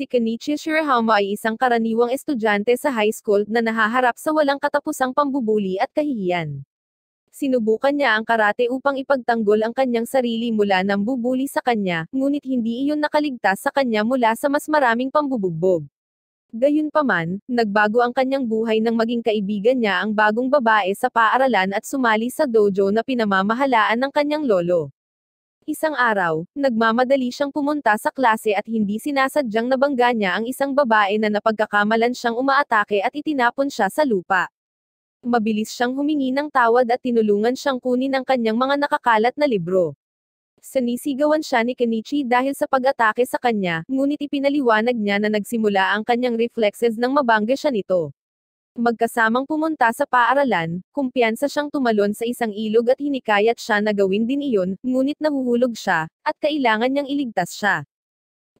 si Kenichi Shirahama ay isang karaniwang estudyante sa high school na nahaharap sa walang katapusang pambubuli at kahihiyan. Sinubukan niya ang karate upang ipagtanggol ang kanyang sarili mula ng bubuli sa kanya, ngunit hindi iyon nakaligtas sa kanya mula sa mas maraming pambubugbog. Gayunpaman, nagbago ang kanyang buhay nang maging kaibigan niya ang bagong babae sa paaralan at sumali sa dojo na pinamamahalaan ng kanyang lolo. Isang araw, nagmamadali siyang pumunta sa klase at hindi sinasadyang nabangga niya ang isang babae na napagkakamalan siyang umaatake at itinapon siya sa lupa. Mabilis siyang humingi ng tawad at tinulungan siyang kunin ang kanyang mga nakakalat na libro. Sinisigawan siya ni Kenichi dahil sa pag-atake sa kanya, ngunit ipinaliwanag niya na nagsimula ang kanyang reflexes nang mabangga siya nito magkasamang pumunta sa paaralan, kumpiyansa siyang tumalon sa isang ilog at hinikayat siya na gawin din iyon, ngunit nahuhulog siya, at kailangan niyang iligtas siya.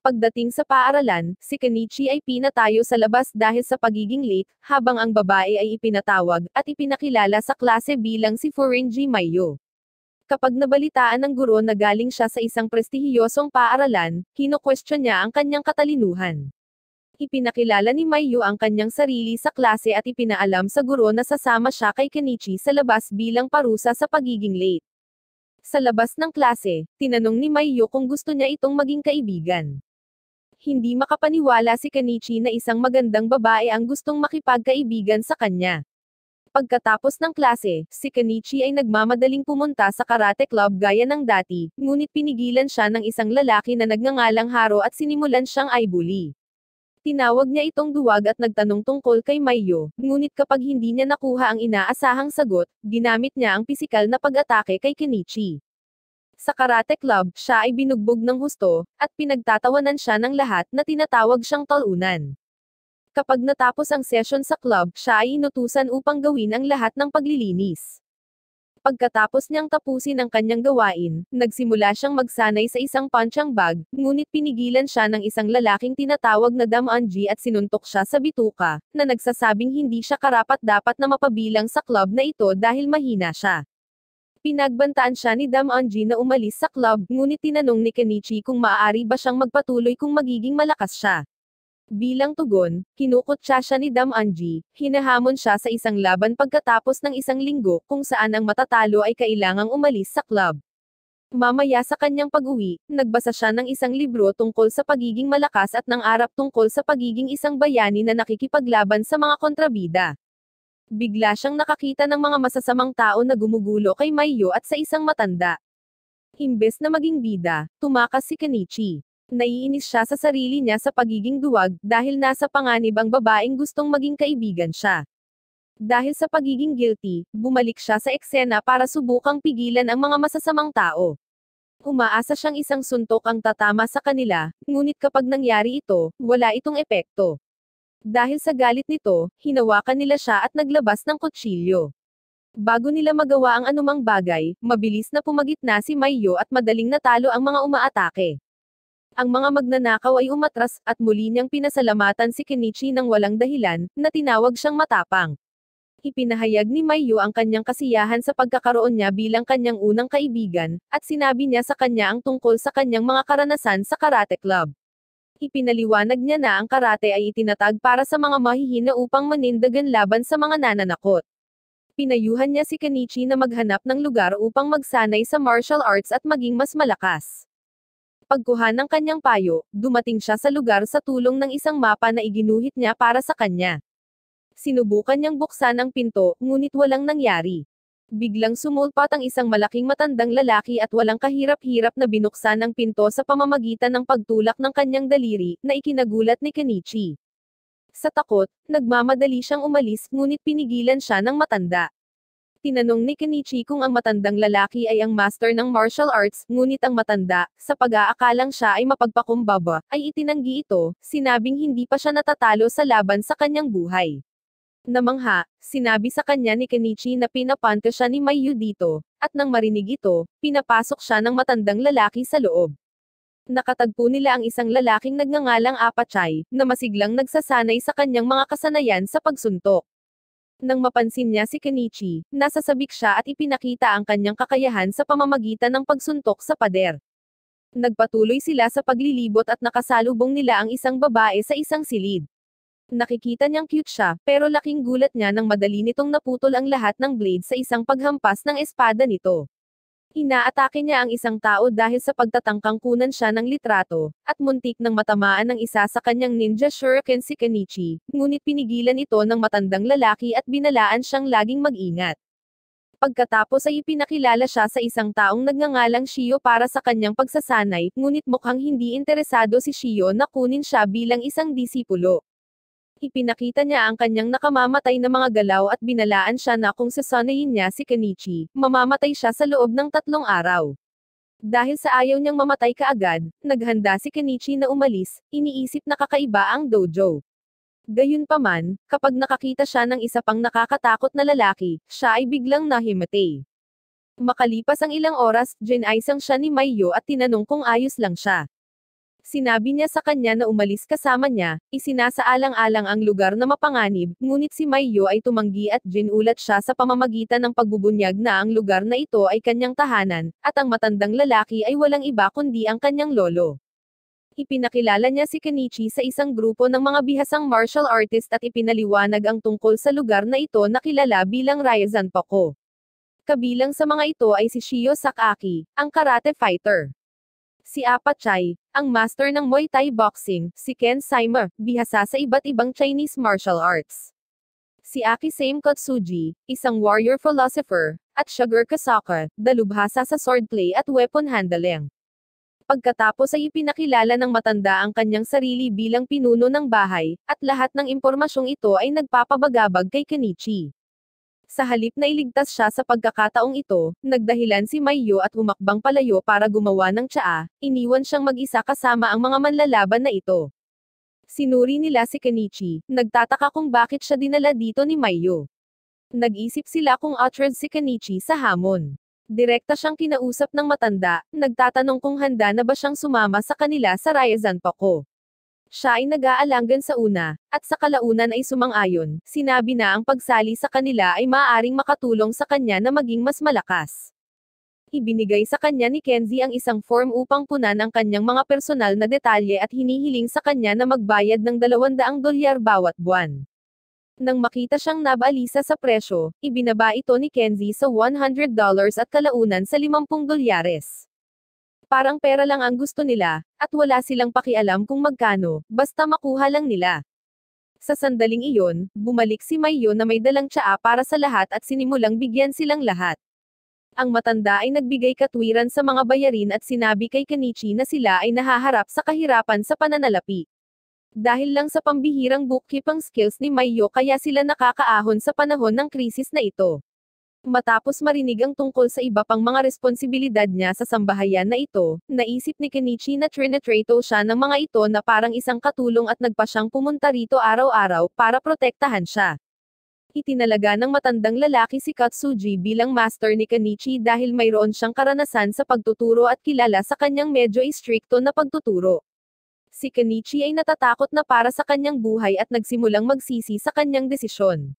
Pagdating sa paaralan, si Kenichi ay pinatayo sa labas dahil sa pagiging late, habang ang babae ay ipinatawag, at ipinakilala sa klase bilang si Furenji Mayo. Kapag nabalitaan ng guro na galing siya sa isang prestihiyosong paaralan, kino-question niya ang kanyang katalinuhan. Ipinakilala ni Mayu ang kanyang sarili sa klase at ipinaalam sa guro na sasama siya kay Kenichi sa labas bilang parusa sa pagiging late. Sa labas ng klase, tinanong ni Mayu kung gusto niya itong maging kaibigan. Hindi makapaniwala si Kenichi na isang magandang babae ang gustong makipagkaibigan sa kanya. Pagkatapos ng klase, si Kenichi ay nagmamadaling pumunta sa karate club gaya ng dati, ngunit pinigilan siya ng isang lalaki na nagngangalang Haro at sinimulan siyang ay bully. Tinawag niya itong duwag at nagtanong tungkol kay Mayo, ngunit kapag hindi niya nakuha ang inaasahang sagot, ginamit niya ang pisikal na pag-atake kay Kenichi. Sa karate club, siya ay binugbog ng husto, at pinagtatawanan siya ng lahat na tinatawag siyang talunan. Kapag natapos ang session sa club, siya ay inutusan upang gawin ang lahat ng paglilinis. Pagkatapos niyang tapusin ang kanyang gawain, nagsimula siyang magsanay sa isang punchang bag, ngunit pinigilan siya ng isang lalaking tinatawag na Damanji at sinuntok siya sa bituka, na nagsasabing hindi siya karapat-dapat na mapabilang sa club na ito dahil mahina siya. Pinagbantaan siya ni Damanji na umalis sa club, ngunit tinanong ni Kenichi kung maaari ba siyang magpatuloy kung magiging malakas siya. Bilang tugon, kinukutsa siya ni Dam Anji, hinahamon siya sa isang laban pagkatapos ng isang linggo kung saan ang matatalo ay kailangang umalis sa club. Mamaya sa kanyang pag-uwi, nagbasa siya ng isang libro tungkol sa pagiging malakas at ng arap tungkol sa pagiging isang bayani na nakikipaglaban sa mga kontrabida. Bigla siyang nakakita ng mga masasamang tao na gumugulo kay Mayo at sa isang matanda. Imbes na maging bida, tumakas si Kenichi. Naiinis siya sa sarili niya sa pagiging duwag, dahil nasa panganib ang babaeng gustong maging kaibigan siya. Dahil sa pagiging guilty, bumalik siya sa eksena para subukang pigilan ang mga masasamang tao. Umaasa siyang isang suntok ang tatama sa kanila, ngunit kapag nangyari ito, wala itong epekto. Dahil sa galit nito, hinawakan nila siya at naglabas ng kutsilyo. Bago nila magawa ang anumang bagay, mabilis na pumagitna si Mayo at madaling natalo ang mga umaatake. Ang mga magnanakaw ay umatras, at muli niyang pinasalamatan si Kenichi ng walang dahilan, na tinawag siyang matapang. Ipinahayag ni Mayu ang kanyang kasiyahan sa pagkakaroon niya bilang kanyang unang kaibigan, at sinabi niya sa kanya ang tungkol sa kanyang mga karanasan sa karate club. Ipinaliwanag niya na ang karate ay itinatag para sa mga mahihina upang manindagan laban sa mga nananakot. Pinayuhan niya si Kenichi na maghanap ng lugar upang magsanay sa martial arts at maging mas malakas pagkuha ng kanyang payo, dumating siya sa lugar sa tulong ng isang mapa na iginuhit niya para sa kanya. Sinubukan niyang buksan ang pinto, ngunit walang nangyari. Biglang sumulpot ang isang malaking matandang lalaki at walang kahirap-hirap na binuksan ang pinto sa pamamagitan ng pagtulak ng kanyang daliri, na ikinagulat ni Kenichi. Sa takot, nagmamadali siyang umalis ngunit pinigilan siya ng matanda. Tinanong ni Kenichi kung ang matandang lalaki ay ang master ng martial arts, ngunit ang matanda, sa pag-aakalang siya ay mapagpakumbaba, ay itinanggi ito, sinabing hindi pa siya natatalo sa laban sa kanyang buhay. Namangha, sinabi sa kanya ni Kenichi na pinapanto siya ni Mayu dito, at nang marinig ito, pinapasok siya ng matandang lalaki sa loob. Nakatagpo nila ang isang lalaking nagngangalang Apachay, na masiglang nagsasanay sa kanyang mga kasanayan sa pagsuntok. Nang mapansin niya si Kenichi, nasasabik siya at ipinakita ang kanyang kakayahan sa pamamagitan ng pagsuntok sa pader. Nagpatuloy sila sa paglilibot at nakasalubong nila ang isang babae sa isang silid. Nakikita niyang cute siya, pero laking gulat niya nang madali nitong naputol ang lahat ng blade sa isang paghampas ng espada nito. Inaatake niya ang isang tao dahil sa pagtatangkang kunan siya ng litrato, at muntik nang matamaan ng isa sa kanyang ninja shuriken si Kenichi, ngunit pinigilan ito ng matandang lalaki at binalaan siyang laging mag-ingat. Pagkatapos ay ipinakilala siya sa isang taong nagngangalang Shio para sa kanyang pagsasanay, ngunit mukhang hindi interesado si Shio na kunin siya bilang isang disipulo. Ipinakita niya ang kanyang nakamamatay na mga galaw at binalaan siya na kung sasanayin niya si Kenichi, mamamatay siya sa loob ng tatlong araw. Dahil sa ayaw niyang mamatay kaagad, naghanda si Kenichi na umalis, iniisip na kakaiba ang dojo. Gayunpaman, kapag nakakita siya ng isa pang nakakatakot na lalaki, siya ay biglang nahimatay. Makalipas ang ilang oras, Jin ay siya ni Mayo at tinanong kung ayos lang siya. Sinabi niya sa kanya na umalis kasama niya, isinasaalang-alang ang lugar na mapanganib, ngunit si Mayo ay tumanggi at ginulat siya sa pamamagitan ng pagbubunyag na ang lugar na ito ay kanyang tahanan, at ang matandang lalaki ay walang iba kundi ang kanyang lolo. Ipinakilala niya si Kenichi sa isang grupo ng mga bihasang martial artist at ipinaliwanag ang tungkol sa lugar na ito na kilala bilang Ryazan Pako. Kabilang sa mga ito ay si Shio Sakaki, ang karate fighter si Apa Chai, ang master ng Muay Thai boxing, si Ken Saimer, bihasa sa iba't ibang Chinese martial arts. Si Aki Same Kotsuji, isang warrior philosopher, at Sugar Kasaka, dalubhasa sa swordplay at weapon handling. Pagkatapos ay ipinakilala ng matanda ang kanyang sarili bilang pinuno ng bahay, at lahat ng impormasyong ito ay nagpapabagabag kay Kenichi. Sa halip na iligtas siya sa pagkakataong ito, nagdahilan si Mayo at humakbang palayo para gumawa ng tsaa, iniwan siyang mag-isa kasama ang mga manlalaban na ito. Sinuri nila si Kenichi, nagtataka kung bakit siya dinala dito ni Mayo. Nag-isip sila kung uttered si Kenichi sa hamon. Direkta siyang kinausap ng matanda, nagtatanong kung handa na ba siyang sumama sa kanila sa Ryazan Pako. Siya ay nag-aalanggan sa una, at sa kalaunan ay sumang-ayon, sinabi na ang pagsali sa kanila ay maaaring makatulong sa kanya na maging mas malakas. Ibinigay sa kanya ni Kenzie ang isang form upang punan ang kanyang mga personal na detalye at hinihiling sa kanya na magbayad ng 200 dolyar bawat buwan. Nang makita siyang nabalisa sa presyo, ibinaba ito ni Kenzie sa $100 at kalaunan sa 50 dolyares. Parang pera lang ang gusto nila, at wala silang pakialam kung magkano, basta makuha lang nila. Sa sandaling iyon, bumalik si Mayo na may dalang tsaa para sa lahat at sinimulang bigyan silang lahat. Ang matanda ay nagbigay katwiran sa mga bayarin at sinabi kay Kenichi na sila ay nahaharap sa kahirapan sa pananalapi. Dahil lang sa pambihirang bookkeeping skills ni Mayo kaya sila nakakaahon sa panahon ng krisis na ito. Matapos marinig ang tungkol sa iba pang mga responsibilidad niya sa sambahayan na ito, naisip ni Kenichi na trinatrato siya ng mga ito na parang isang katulong at nagpa siyang pumunta rito araw-araw para protektahan siya. Itinalaga ng matandang lalaki si Katsuji bilang master ni Kenichi dahil mayroon siyang karanasan sa pagtuturo at kilala sa kanyang medyo istrikto na pagtuturo. Si Kenichi ay natatakot na para sa kanyang buhay at nagsimulang magsisi sa kanyang desisyon.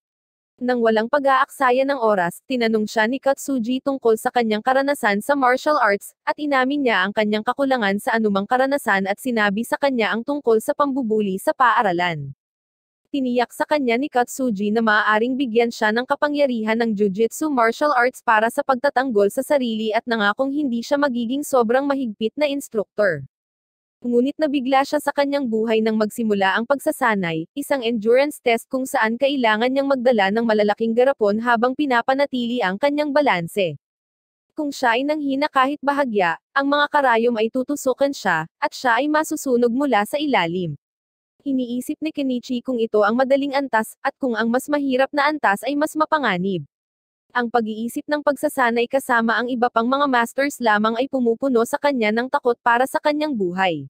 Nang walang pag-aaksaya ng oras, tinanong siya ni Katsuji tungkol sa kanyang karanasan sa martial arts, at inamin niya ang kanyang kakulangan sa anumang karanasan at sinabi sa kanya ang tungkol sa pambubuli sa paaralan tiniyak sa kanya ni Katsuji na maaaring bigyan siya ng kapangyarihan ng jujitsu martial arts para sa pagtatanggol sa sarili at nangakong hindi siya magiging sobrang mahigpit na instructor. Ngunit nabigla siya sa kanyang buhay nang magsimula ang pagsasanay, isang endurance test kung saan kailangan niyang magdala ng malalaking garapon habang pinapanatili ang kanyang balanse. Kung siya ay nanghina kahit bahagya, ang mga karayom ay tutusukan siya, at siya ay masusunog mula sa ilalim. Iniisip ni Kenichi kung ito ang madaling antas, at kung ang mas mahirap na antas ay mas mapanganib. Ang pag-iisip ng pagsasanay kasama ang iba pang mga masters lamang ay pumupuno sa kanya ng takot para sa kanyang buhay.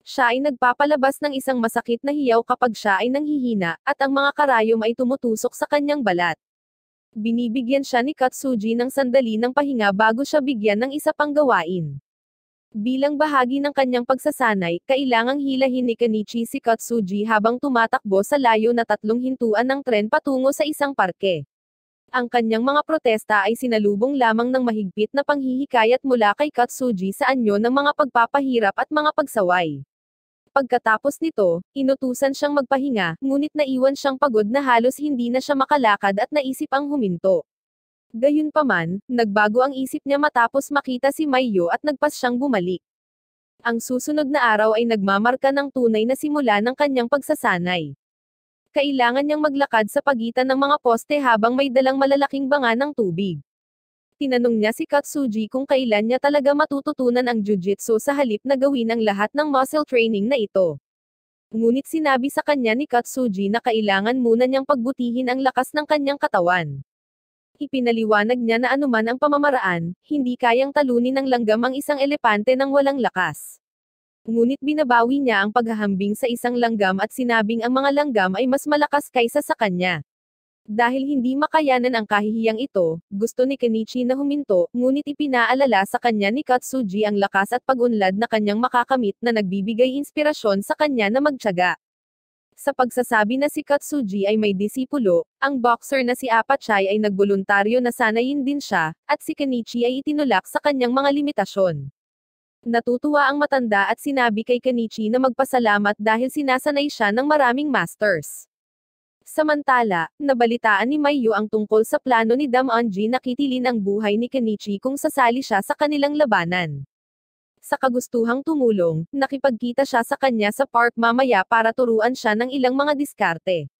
Siya ay nagpapalabas ng isang masakit na hiyaw kapag siya ay nanghihina, at ang mga karayom ay tumutusok sa kanyang balat. Binibigyan siya ni Katsuji ng sandali ng pahinga bago siya bigyan ng isa pang gawain. Bilang bahagi ng kanyang pagsasanay, kailangang hilahin ni Kenichi si Katsuji habang tumatakbo sa layo na tatlong hintuan ng tren patungo sa isang parke. Ang kanyang mga protesta ay sinalubong lamang ng mahigpit na panghihikayat mula kay Katsuji sa anyo ng mga pagpapahirap at mga pagsaway. Pagkatapos nito, inutusan siyang magpahinga, ngunit naiwan siyang pagod na halos hindi na siya makalakad at naisip ang huminto. Gayunpaman, nagbago ang isip niya matapos makita si Mayo at nagpas siyang bumalik. Ang susunod na araw ay nagmamarka ng tunay na simula ng kanyang pagsasanay. Kailangan niyang maglakad sa pagitan ng mga poste habang may dalang malalaking banga ng tubig. Tinanong niya si Katsuji kung kailan niya talaga matututunan ang jujitsu sa halip na gawin ang lahat ng muscle training na ito. Ngunit sinabi sa kanya ni Katsuji na kailangan muna niyang pagbutihin ang lakas ng kanyang katawan ipinaliwanag niya na anuman ang pamamaraan, hindi kayang talunin ng langgam ang isang elepante ng walang lakas. Ngunit binabawi niya ang paghahambing sa isang langgam at sinabing ang mga langgam ay mas malakas kaysa sa kanya. Dahil hindi makayanan ang kahihiyang ito, gusto ni Kenichi na huminto, ngunit ipinaalala sa kanya ni Katsuji ang lakas at pagunlad na kanyang makakamit na nagbibigay inspirasyon sa kanya na magtyaga. Sa pagsasabi na si Katsuji ay may disipulo, ang boxer na si Apachai ay nagboluntaryo na sanayin din siya, at si Kenichi ay itinulak sa kanyang mga limitasyon. Natutuwa ang matanda at sinabi kay Kenichi na magpasalamat dahil sinasanay siya ng maraming masters. Samantala, nabalitaan ni Mayu ang tungkol sa plano ni Dam Anji na kitilin ang buhay ni Kenichi kung sasali siya sa kanilang labanan. Sa kagustuhang tumulong, nakipagkita siya sa kanya sa park mamaya para turuan siya ng ilang mga diskarte.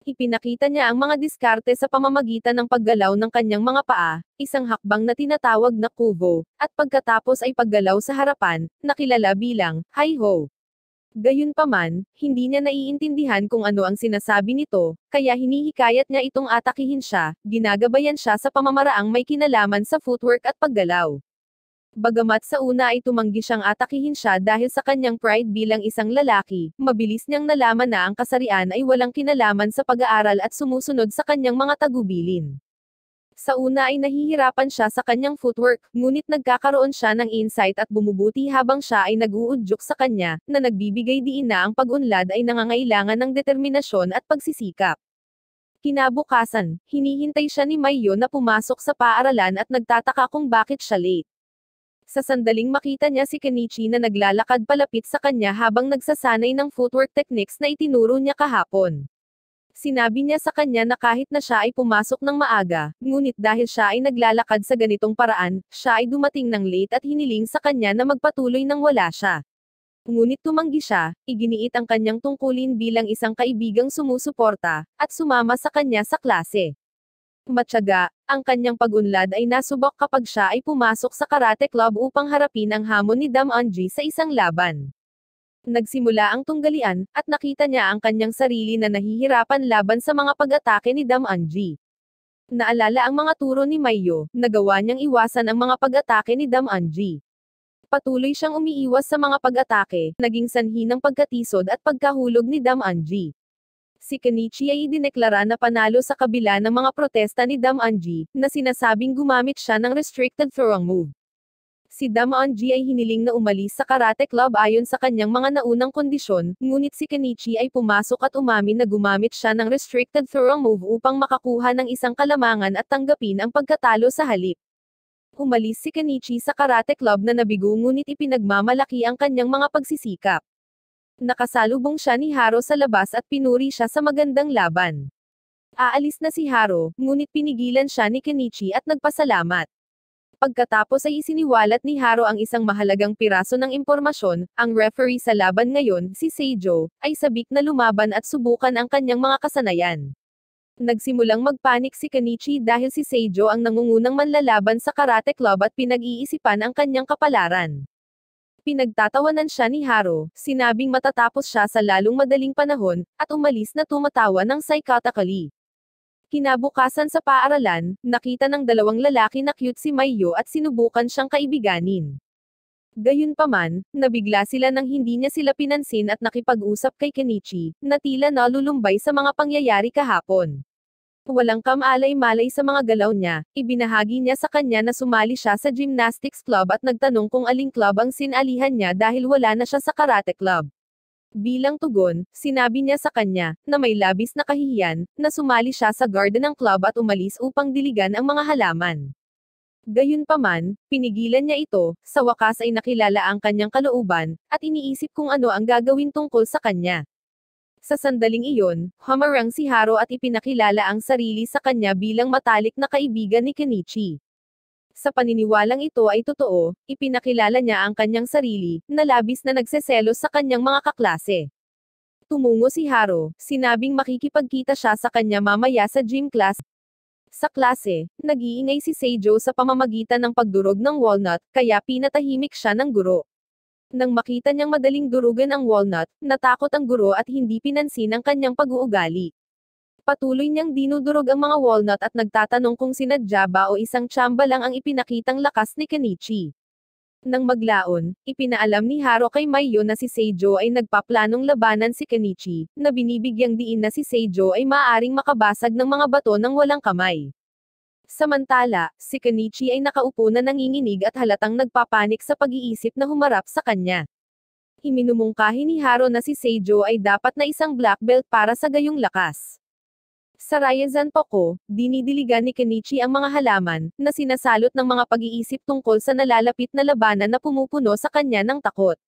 Ipinakita niya ang mga diskarte sa pamamagitan ng paggalaw ng kanyang mga paa, isang hakbang na tinatawag na kubo, at pagkatapos ay paggalaw sa harapan, nakilala bilang hi-ho. Gayunpaman, hindi niya naiintindihan kung ano ang sinasabi nito, kaya hinihikayat niya itong atakihin siya, ginagabayan siya sa pamamaraang may kinalaman sa footwork at paggalaw. Bagamat sa una ay tumanggi siyang atakihin siya dahil sa kanyang pride bilang isang lalaki, mabilis niyang nalaman na ang kasarian ay walang kinalaman sa pag-aaral at sumusunod sa kanyang mga tagubilin. Sa una ay nahihirapan siya sa kanyang footwork, ngunit nagkakaroon siya ng insight at bumubuti habang siya ay naguudyok sa kanya, na nagbibigay diin na ang pag-unlad ay nangangailangan ng determinasyon at pagsisikap. Kinabukasan, hinihintay siya ni Mayo na pumasok sa paaralan at nagtataka kung bakit siya late. Sa sandaling makita niya si Kenichi na naglalakad palapit sa kanya habang nagsasanay ng footwork techniques na itinuro niya kahapon. Sinabi niya sa kanya na kahit na siya ay pumasok ng maaga, ngunit dahil siya ay naglalakad sa ganitong paraan, siya ay dumating ng late at hiniling sa kanya na magpatuloy nang wala siya. Ngunit tumanggi siya, iginiit ang kanyang tungkulin bilang isang kaibigang sumusuporta, at sumama sa kanya sa klase. Matyaga, ang kanyang pagunlad ay nasubok kapag siya ay pumasok sa karate club upang harapin ang hamon ni Dam Anji sa isang laban. Nagsimula ang tunggalian, at nakita niya ang kanyang sarili na nahihirapan laban sa mga pag-atake ni Dam Anji. Naalala ang mga turo ni Mayo, nagawa niyang iwasan ang mga pag-atake ni Dam Anji. Patuloy siyang umiiwas sa mga pag-atake, naging sanhi ng pagkatisod at pagkahulog ni Dam Anji si Kenichi ay idineklara na panalo sa kabila ng mga protesta ni Dam Anji, na sinasabing gumamit siya ng restricted throwing move. Si Dam Anji ay hiniling na umalis sa karate club ayon sa kanyang mga naunang kondisyon, ngunit si Kenichi ay pumasok at umamin na gumamit siya ng restricted throwing move upang makakuha ng isang kalamangan at tanggapin ang pagkatalo sa halip. Umalis si Kenichi sa karate club na nabigo ngunit ipinagmamalaki ang kanyang mga pagsisikap nakasalubong siya ni Haro sa labas at pinuri siya sa magandang laban. Aalis na si Haro, ngunit pinigilan siya ni Kenichi at nagpasalamat. Pagkatapos ay isiniwalat ni Haro ang isang mahalagang piraso ng impormasyon, ang referee sa laban ngayon, si Seijo, ay sabik na lumaban at subukan ang kanyang mga kasanayan. Nagsimulang magpanik si Kenichi dahil si Seijo ang nangungunang manlalaban sa karate club at pinag-iisipan ang kanyang kapalaran. Pinagtatawanan siya ni Haro, sinabing matatapos siya sa lalong madaling panahon, at umalis na tumatawa ng psychotically. Kinabukasan sa paaralan, nakita ng dalawang lalaki na cute si Mayo at sinubukan siyang kaibiganin. Gayunpaman, nabigla sila nang hindi niya sila pinansin at nakipag-usap kay Kenichi, na tila nalulumbay sa mga pangyayari kahapon. Walang kamalay-malay sa mga galaw niya, ibinahagi niya sa kanya na sumali siya sa gymnastics club at nagtanong kung aling club ang sinalihan niya dahil wala na siya sa karate club. Bilang tugon, sinabi niya sa kanya, na may labis na kahihiyan, na sumali siya sa garden ng club at umalis upang diligan ang mga halaman. Gayunpaman, pinigilan niya ito, sa wakas ay nakilala ang kanyang kalooban, at iniisip kung ano ang gagawin tungkol sa kanya. Sa sandaling iyon, humarang si Haro at ipinakilala ang sarili sa kanya bilang matalik na kaibigan ni Kenichi. Sa paniniwalang ito ay totoo, ipinakilala niya ang kanyang sarili, na labis na nagseselos sa kanyang mga kaklase. Tumungo si Haro, sinabing makikipagkita siya sa kanya mamaya sa gym class. Sa klase, nag-iingay si Seijo sa pamamagitan ng pagdurog ng walnut, kaya pinatahimik siya ng guro. Nang makita niyang madaling durugan ang walnut, natakot ang guro at hindi pinansin ang kanyang pag-uugali. Patuloy niyang dinudurog ang mga walnut at nagtatanong kung sinadya ba o isang tsamba lang ang ipinakitang lakas ni Kenichi. Nang maglaon, ipinaalam ni Haro kay Mayo na si Seijo ay nagpaplanong labanan si Kenichi, na binibigyang diin na si Seijo ay maaring makabasag ng mga bato ng walang kamay. Samantala, si Kenichi ay nakaupo na nanginginig at halatang nagpapanik sa pag-iisip na humarap sa kanya. Iminumungkahi ni Haro na si Seijo ay dapat na isang black belt para sa gayong lakas. Sa Ryazan Poko, dinidiligan ni Kenichi ang mga halaman, na sinasalot ng mga pag-iisip tungkol sa nalalapit na labanan na pumupuno sa kanya ng takot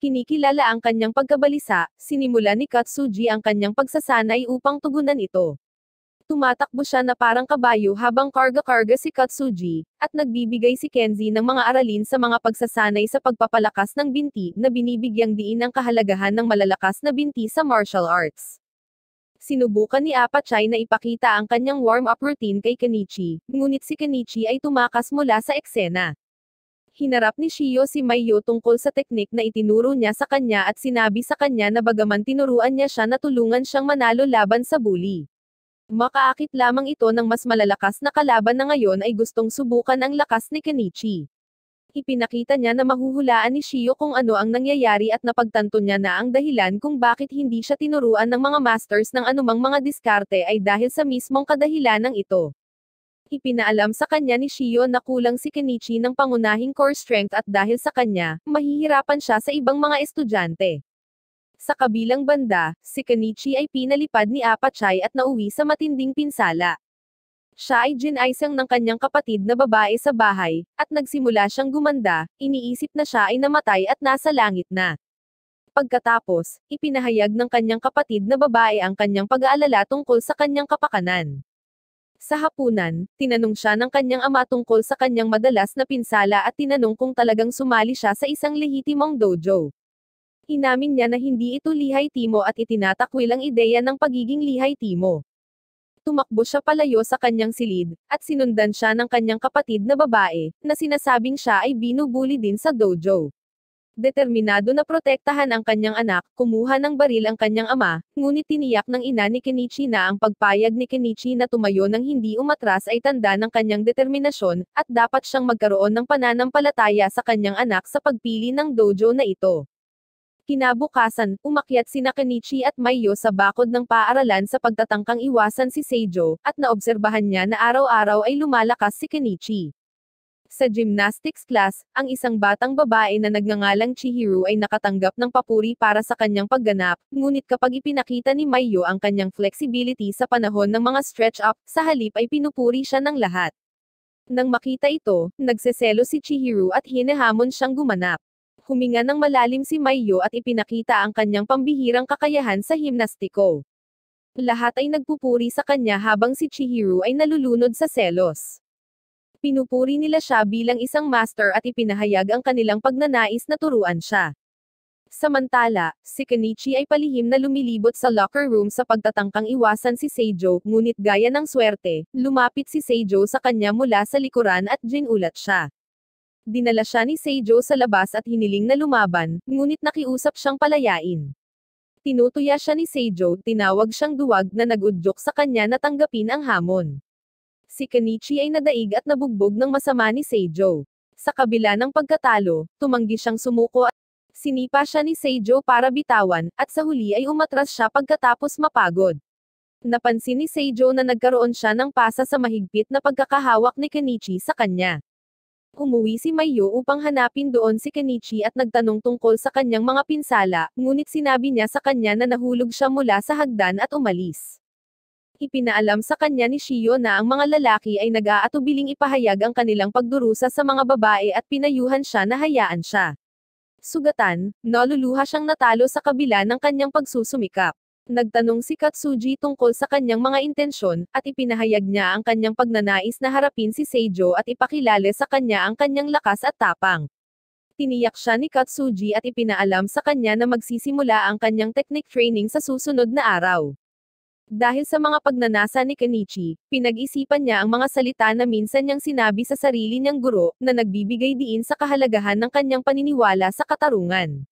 kinikilala ang kanyang pagkabalisa, sinimula ni Katsuji ang kanyang pagsasanay upang tugunan ito. Tumatakbo siya na parang kabayo habang karga-karga si Katsuji, at nagbibigay si Kenzi ng mga aralin sa mga pagsasanay sa pagpapalakas ng binti na binibigyang diin ang kahalagahan ng malalakas na binti sa martial arts. Sinubukan ni Apachay na ipakita ang kanyang warm-up routine kay Kenichi, ngunit si Kenichi ay tumakas mula sa eksena. Hinarap ni Shio si Mayo tungkol sa teknik na itinuro niya sa kanya at sinabi sa kanya na bagaman tinuruan niya siya na tulungan siyang manalo laban sa bully Makaakit lamang ito ng mas malalakas na kalaban na ngayon ay gustong subukan ang lakas ni Kenichi. Ipinakita niya na mahuhulaan ni Shio kung ano ang nangyayari at napagtanto niya na ang dahilan kung bakit hindi siya tinuruan ng mga masters ng anumang mga diskarte ay dahil sa mismong kadahilan ng ito. Ipinaalam sa kanya ni Shio na kulang si Kenichi ng pangunahing core strength at dahil sa kanya, mahihirapan siya sa ibang mga estudyante. Sa kabilang banda, si Kenichi ay pinalipad ni Apachay at nauwi sa matinding pinsala. Siya ay ginaisang ng kanyang kapatid na babae sa bahay, at nagsimula siyang gumanda, iniisip na siya ay namatay at nasa langit na. Pagkatapos, ipinahayag ng kanyang kapatid na babae ang kanyang pag-aalala tungkol sa kanyang kapakanan. Sa hapunan, tinanong siya ng kanyang ama tungkol sa kanyang madalas na pinsala at tinanong kung talagang sumali siya sa isang lehitimong dojo. Inamin niya na hindi ito lihay timo at itinatakwil ang ideya ng pagiging lihay timo. Tumakbo siya palayo sa kanyang silid, at sinundan siya ng kanyang kapatid na babae, na sinasabing siya ay binubuli din sa dojo. Determinado na protektahan ang kanyang anak, kumuha ng baril ang kanyang ama, ngunit tiniyak ng ina ni Kenichi na ang pagpayag ni Kenichi na tumayo ng hindi umatras ay tanda ng kanyang determinasyon, at dapat siyang magkaroon ng pananampalataya sa kanyang anak sa pagpili ng dojo na ito. Kinabukasan, umakyat sina Kenichi at Mayo sa bakod ng paaralan sa pagtatangkang iwasan si Seijo, at naobserbahan niya na araw-araw ay lumalakas si Kenichi. Sa gymnastics class, ang isang batang babae na nagngangalang Chihiro ay nakatanggap ng papuri para sa kanyang pagganap, ngunit kapag ipinakita ni Mayo ang kanyang flexibility sa panahon ng mga stretch-up, sa halip ay pinupuri siya ng lahat. Nang makita ito, nagseselo si Chihiro at hinahamon siyang gumanap. Huminga ng malalim si Mayo at ipinakita ang kanyang pambihirang kakayahan sa himnastiko. Lahat ay nagpupuri sa kanya habang si Chihiro ay nalulunod sa selos. Pinupuri nila siya bilang isang master at ipinahayag ang kanilang pagnanais na turuan siya. Samantala, si Kenichi ay palihim na lumilibot sa locker room sa pagtatangkang iwasan si Seijo, ngunit gaya ng swerte, lumapit si Seijo sa kanya mula sa likuran at ginulat siya. Dinala siya ni Seijo sa labas at hiniling na lumaban, ngunit nakiusap siyang palayain. Tinutuya siya ni Seijo, tinawag siyang duwag na nagudyok sa kanya na tanggapin ang hamon. Si Kenichi ay nadaig at nabugbog ng masama ni Seijo. Sa kabila ng pagkatalo, tumanggi siyang sumuko at sinipa siya ni Seijo para bitawan, at sa huli ay umatras siya pagkatapos mapagod. Napansin ni Seijo na nagkaroon siya ng pasa sa mahigpit na pagkakahawak ni Kenichi sa kanya umuwi si Mayu upang hanapin doon si Kenichi at nagtanong tungkol sa kanyang mga pinsala, ngunit sinabi niya sa kanya na nahulog siya mula sa hagdan at umalis. Ipinaalam sa kanya ni Shio na ang mga lalaki ay nag-aatubiling ipahayag ang kanilang pagdurusa sa mga babae at pinayuhan siya na hayaan siya. Sugatan, naluluha siyang natalo sa kabila ng kanyang pagsusumikap. Nagtanong si Katsuji tungkol sa kanyang mga intensyon, at ipinahayag niya ang kanyang pagnanais na harapin si Seijo at ipakilala sa kanya ang kanyang lakas at tapang. Tiniyak siya ni Katsuji at ipinaalam sa kanya na magsisimula ang kanyang technique training sa susunod na araw. Dahil sa mga pagnanasa ni Kenichi, pinag-isipan niya ang mga salita na minsan niyang sinabi sa sarili niyang guro, na nagbibigay diin sa kahalagahan ng kanyang paniniwala sa katarungan.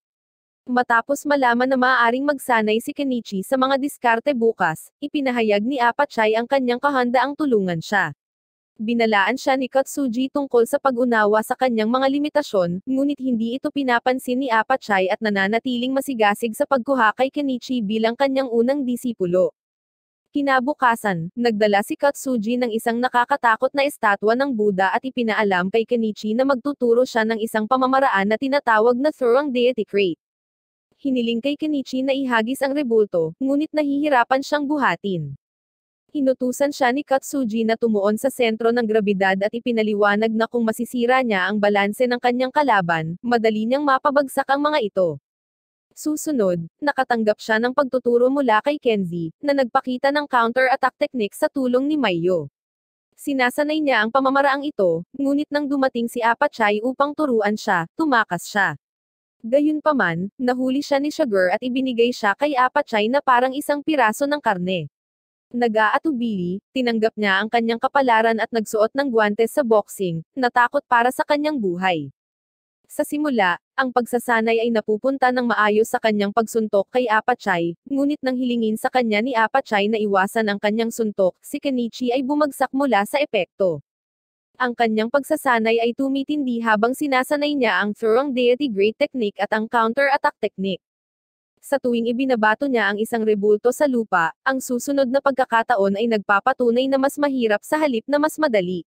Matapos malaman na maaaring magsanay si Kenichi sa mga diskarte bukas, ipinahayag ni Apachay ang kanyang kahandaang tulungan siya. Binalaan siya ni Katsuji tungkol sa pag-unawa sa kanyang mga limitasyon, ngunit hindi ito pinapansin ni Apachay at nananatiling masigasig sa pagkuha kay Kenichi bilang kanyang unang disipulo. Kinabukasan, nagdala si Katsuji ng isang nakakatakot na estatwa ng Buddha at ipinaalam kay Kenichi na magtuturo siya ng isang pamamaraan na tinatawag na Thurong Deity Crate hiniling kay Kenichi na ihagis ang rebulto, ngunit nahihirapan siyang buhatin. Hinutusan siya ni Katsuji na tumuon sa sentro ng grabidad at ipinaliwanag na kung masisira niya ang balanse ng kanyang kalaban, madali niyang mapabagsak ang mga ito. Susunod, nakatanggap siya ng pagtuturo mula kay Kenzi, na nagpakita ng counter-attack technique sa tulong ni Mayo. Sinasanay niya ang pamamaraang ito, ngunit nang dumating si Apachay upang turuan siya, tumakas siya. Gayunpaman, nahuli siya ni Sugar at ibinigay siya kay Apachay na parang isang piraso ng karne. Nag-aatubili, tinanggap niya ang kanyang kapalaran at nagsuot ng guwantes sa boxing, natakot para sa kanyang buhay. Sa simula, ang pagsasanay ay napupunta ng maayos sa kanyang pagsuntok kay Apachay, ngunit nang hilingin sa kanya ni Apachay na iwasan ang kanyang suntok, si Kenichi ay bumagsak mula sa epekto. Ang kanyang pagsasanay ay tumitindi habang sinasanay niya ang Throng Deity Great Technique at ang Counter-Attack Technique. Sa tuwing ibinabato niya ang isang rebulto sa lupa, ang susunod na pagkakataon ay nagpapatunay na mas mahirap sa halip na mas madali.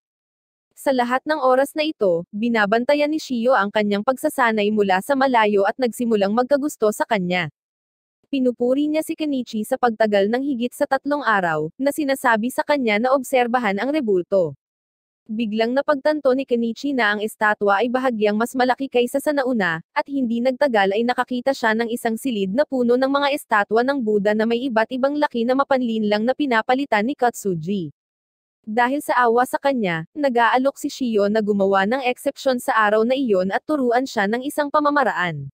Sa lahat ng oras na ito, binabantayan ni Shio ang kanyang pagsasanay mula sa malayo at nagsimulang magkagusto sa kanya pinupuri niya si Kenichi sa pagtagal ng higit sa tatlong araw, na sinasabi sa kanya na obserbahan ang rebulto biglang napagtanto ni Kenichi na ang estatwa ay bahagyang mas malaki kaysa sa nauna, at hindi nagtagal ay nakakita siya ng isang silid na puno ng mga estatwa ng Buddha na may iba't ibang laki na mapanlinlang na pinapalitan ni Katsuji. Dahil sa awa sa kanya, nag-aalok si Shio na gumawa ng eksepsyon sa araw na iyon at turuan siya ng isang pamamaraan.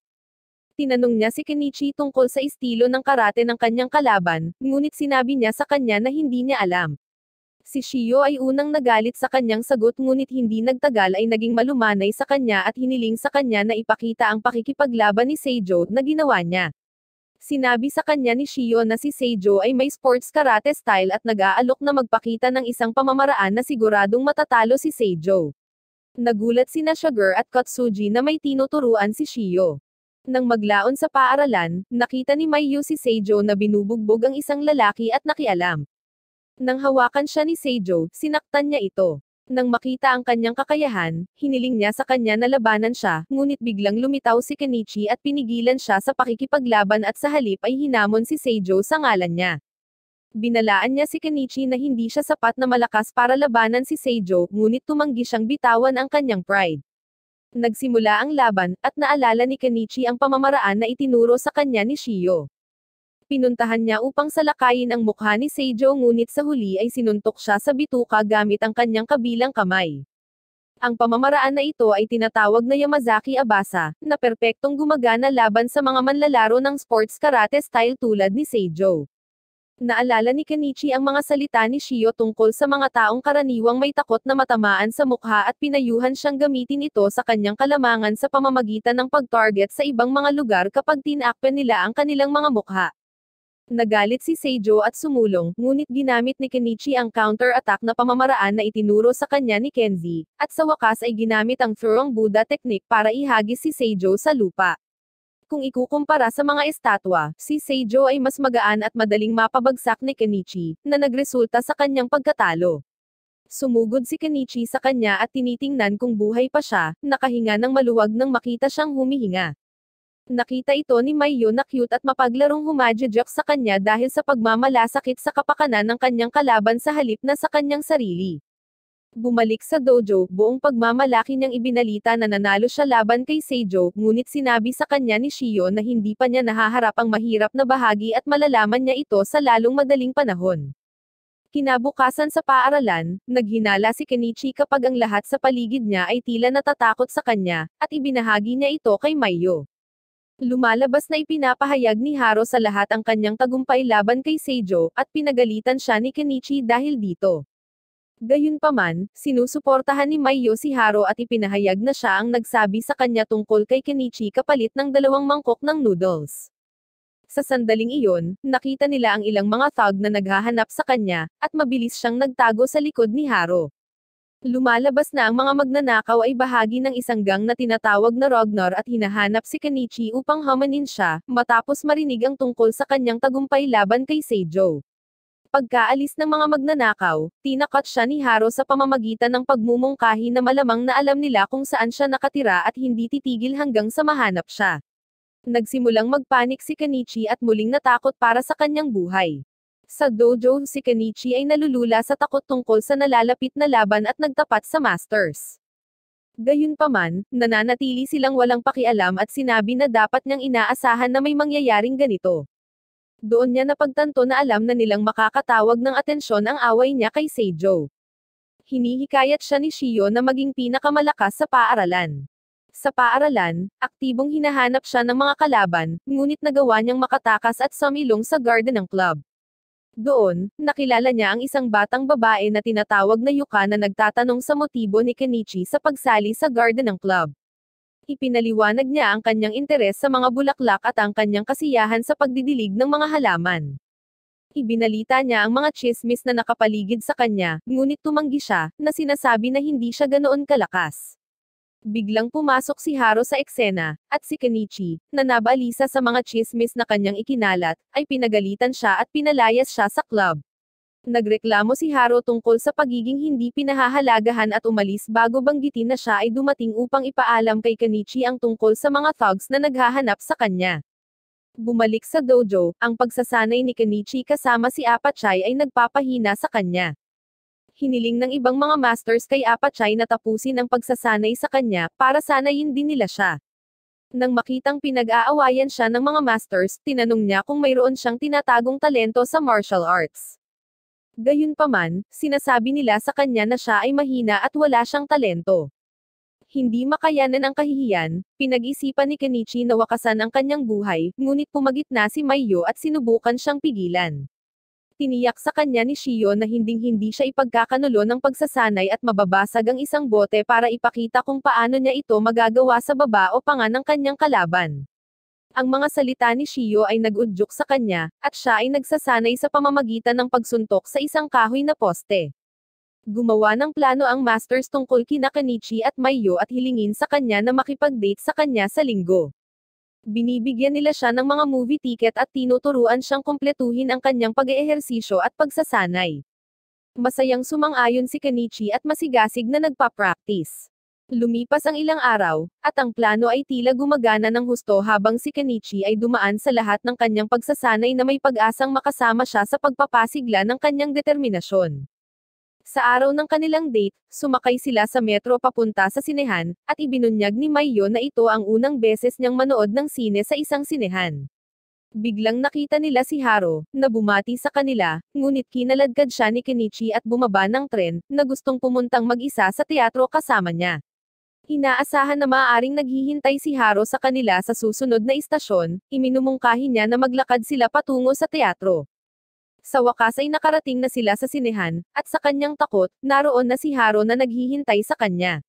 Tinanong niya si Kenichi tungkol sa estilo ng karate ng kanyang kalaban, ngunit sinabi niya sa kanya na hindi niya alam. Si Shio ay unang nagalit sa kanyang sagot ngunit hindi nagtagal ay naging malumanay sa kanya at hiniling sa kanya na ipakita ang pakikipaglaban ni Seijo na ginawa niya. Sinabi sa kanya ni Shio na si Seijo ay may sports karate style at nag-aalok na magpakita ng isang pamamaraan na siguradong matatalo si Seijo. Nagulat sina Sugar at Katsuji na may tinuturuan si Shio. Nang maglaon sa paaralan, nakita ni Mayu si Seijo na binubugbog ang isang lalaki at nakialam. Nang hawakan siya ni Seijo, sinaktan niya ito. Nang makita ang kanyang kakayahan, hiniling niya sa kanya na labanan siya, ngunit biglang lumitaw si Kenichi at pinigilan siya sa pakikipaglaban at sa halip ay hinamon si Seijo sa ngalan niya. Binalaan niya si Kenichi na hindi siya sapat na malakas para labanan si Seijo, ngunit tumanggi siyang bitawan ang kanyang pride. Nagsimula ang laban, at naalala ni Kenichi ang pamamaraan na itinuro sa kanya ni Shio. Pinuntahan niya upang salakayin ang mukha ni Seijo ngunit sa huli ay sinuntok siya sa bituka gamit ang kanyang kabilang kamay. Ang pamamaraan na ito ay tinatawag na Yamazaki Abasa, na perpektong gumagana laban sa mga manlalaro ng sports karate style tulad ni Seijo. Naalala ni Kenichi ang mga salita ni Shio tungkol sa mga taong karaniwang may takot na matamaan sa mukha at pinayuhan siyang gamitin ito sa kanyang kalamangan sa pamamagitan ng pag-target sa ibang mga lugar kapag tinakpan nila ang kanilang mga mukha. Nagalit si Seijo at sumulong, ngunit ginamit ni Kenichi ang counter-attack na pamamaraan na itinuro sa kanya ni Kenzi, at sa wakas ay ginamit ang Furong Buddha technique para ihagis si Seijo sa lupa. Kung ikukumpara sa mga estatwa, si Seijo ay mas magaan at madaling mapabagsak ni Kenichi, na nagresulta sa kanyang pagkatalo. Sumugod si Kenichi sa kanya at tinitingnan kung buhay pa siya, nakahinga ng maluwag nang makita siyang humihinga. Nakita ito ni Mayu na cute at mapaglarong humadyajak sa kanya dahil sa pagmamalasakit sa kapakanan ng kanyang kalaban sa halip na sa kanyang sarili. Bumalik sa dojo, buong pagmamalaki niyang ibinalita na nanalo siya laban kay Seijo, ngunit sinabi sa kanya ni Shio na hindi pa niya nahaharap ang mahirap na bahagi at malalaman niya ito sa lalong madaling panahon. Kinabukasan sa paaralan, naghinala si Kenichi kapag ang lahat sa paligid niya ay tila natatakot sa kanya, at ibinahagi niya ito kay Mayo. Lumalabas na ipinapahayag ni Haro sa lahat ang kanyang tagumpay laban kay Seijo, at pinagalitan siya ni Kenichi dahil dito. Gayunpaman, sinusuportahan ni Mayo si Haro at ipinahayag na siya ang nagsabi sa kanya tungkol kay Kenichi kapalit ng dalawang mangkok ng noodles. Sa sandaling iyon, nakita nila ang ilang mga thug na naghahanap sa kanya, at mabilis siyang nagtago sa likod ni Haro. Lumalabas na ang mga magnanakaw ay bahagi ng isang gang na tinatawag na Rognor at hinahanap si Kenichi upang hamanin siya, matapos marinig ang tungkol sa kanyang tagumpay laban kay Seijo. Pagkaalis ng mga magnanakaw, tinakot siya ni Haro sa pamamagitan ng pagmumungkahi na malamang na alam nila kung saan siya nakatira at hindi titigil hanggang sa mahanap siya. Nagsimulang magpanik si Kenichi at muling natakot para sa kanyang buhay. Sa dojo si Kenichi ay nalulula sa takot tungkol sa nalalapit na laban at nagtapat sa Masters. Gayunpaman, nananatili silang walang pakialam at sinabi na dapat niyang inaasahan na may mangyayaring ganito. Doon niya napagtanto na alam na nilang makakatawag ng atensyon ang away niya kay Seijo. Hinihikayat siya ni Shio na maging pinakamalakas sa paaralan. Sa paaralan, aktibong hinahanap siya ng mga kalaban, ngunit nagawa niyang makatakas at sumilong sa garden ng club. Doon, nakilala niya ang isang batang babae na tinatawag na Yuka na nagtatanong sa motibo ni Kenichi sa pagsali sa garden ng club. Ipinaliwanag niya ang kanyang interes sa mga bulaklak at ang kanyang kasiyahan sa pagdidilig ng mga halaman. Ibinalita niya ang mga chismis na nakapaligid sa kanya, ngunit tumanggi siya, na sinasabi na hindi siya ganoon kalakas biglang pumasok si Haro sa eksena, at si Kenichi, na nabalisa sa mga chismis na kanyang ikinalat, ay pinagalitan siya at pinalayas siya sa club. Nagreklamo si Haro tungkol sa pagiging hindi pinahahalagahan at umalis bago banggitin na siya ay dumating upang ipaalam kay Kenichi ang tungkol sa mga thugs na naghahanap sa kanya. Bumalik sa dojo, ang pagsasanay ni Kenichi kasama si Apachai ay nagpapahina sa kanya hiniling ng ibang mga masters kay Apachai na tapusin ang pagsasanay sa kanya, para sanayin din nila siya. Nang makitang pinag-aawayan siya ng mga masters, tinanong niya kung mayroon siyang tinatagong talento sa martial arts. Gayunpaman, sinasabi nila sa kanya na siya ay mahina at wala siyang talento. Hindi makayanan ang kahihiyan, pinag-isipan ni Kenichi na wakasan ang kanyang buhay, ngunit pumagit na si Mayo at sinubukan siyang pigilan. Tiniyak sa kanya ni Shio na hinding-hindi siya ipagkakanulo ng pagsasanay at mababasag ang isang bote para ipakita kung paano niya ito magagawa sa baba o panga ng kanyang kalaban. Ang mga salita ni Shio ay nag-udyok sa kanya, at siya ay nagsasanay sa pamamagitan ng pagsuntok sa isang kahoy na poste. Gumawa ng plano ang masters tungkol kina Kenichi at Mayo at hilingin sa kanya na makipag-date sa kanya sa linggo binibigyan nila siya ng mga movie ticket at tinuturuan siyang kumpletuhin ang kanyang pag-eehersisyo at pagsasanay. Masayang sumang-ayon si Kenichi at masigasig na nagpa-practice. Lumipas ang ilang araw, at ang plano ay tila gumagana ng husto habang si Kenichi ay dumaan sa lahat ng kanyang pagsasanay na may pag-asang makasama siya sa pagpapasigla ng kanyang determinasyon. Sa araw ng kanilang date, sumakay sila sa metro papunta sa sinehan, at ibinunyag ni Mayo na ito ang unang beses niyang manood ng sine sa isang sinehan. Biglang nakita nila si Haro, na bumati sa kanila, ngunit kinaladkad siya ni Kenichi at bumaba ng tren, na gustong pumuntang mag-isa sa teatro kasama niya. Inaasahan na maaaring naghihintay si Haro sa kanila sa susunod na istasyon, iminumungkahi niya na maglakad sila patungo sa teatro. Sa wakas ay nakarating na sila sa sinehan, at sa kanyang takot, naroon na si Haro na naghihintay sa kanya.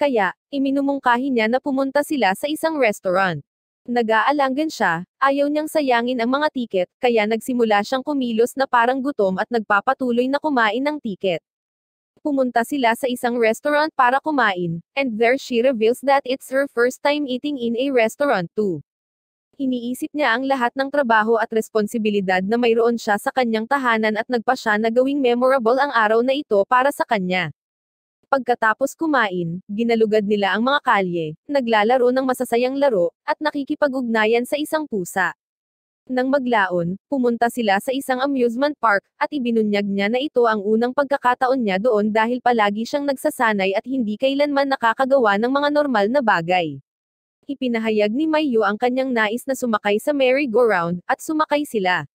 Kaya, iminumungkahi niya na pumunta sila sa isang restaurant. Nag-aalangan siya, ayaw niyang sayangin ang mga tiket, kaya nagsimula siyang kumilos na parang gutom at nagpapatuloy na kumain ng tiket. Pumunta sila sa isang restaurant para kumain, and there she reveals that it's her first time eating in a restaurant too. Iniisip niya ang lahat ng trabaho at responsibilidad na mayroon siya sa kanyang tahanan at nagpa siya na gawing memorable ang araw na ito para sa kanya. Pagkatapos kumain, ginalugad nila ang mga kalye, naglalaro ng masasayang laro, at nakikipag-ugnayan sa isang pusa. Nang maglaon, pumunta sila sa isang amusement park, at ibinunyag niya na ito ang unang pagkakataon niya doon dahil palagi siyang nagsasanay at hindi kailanman nakakagawa ng mga normal na bagay. Ipinahayag ni Mayu ang kanyang nais na sumakay sa merry-go-round, at sumakay sila.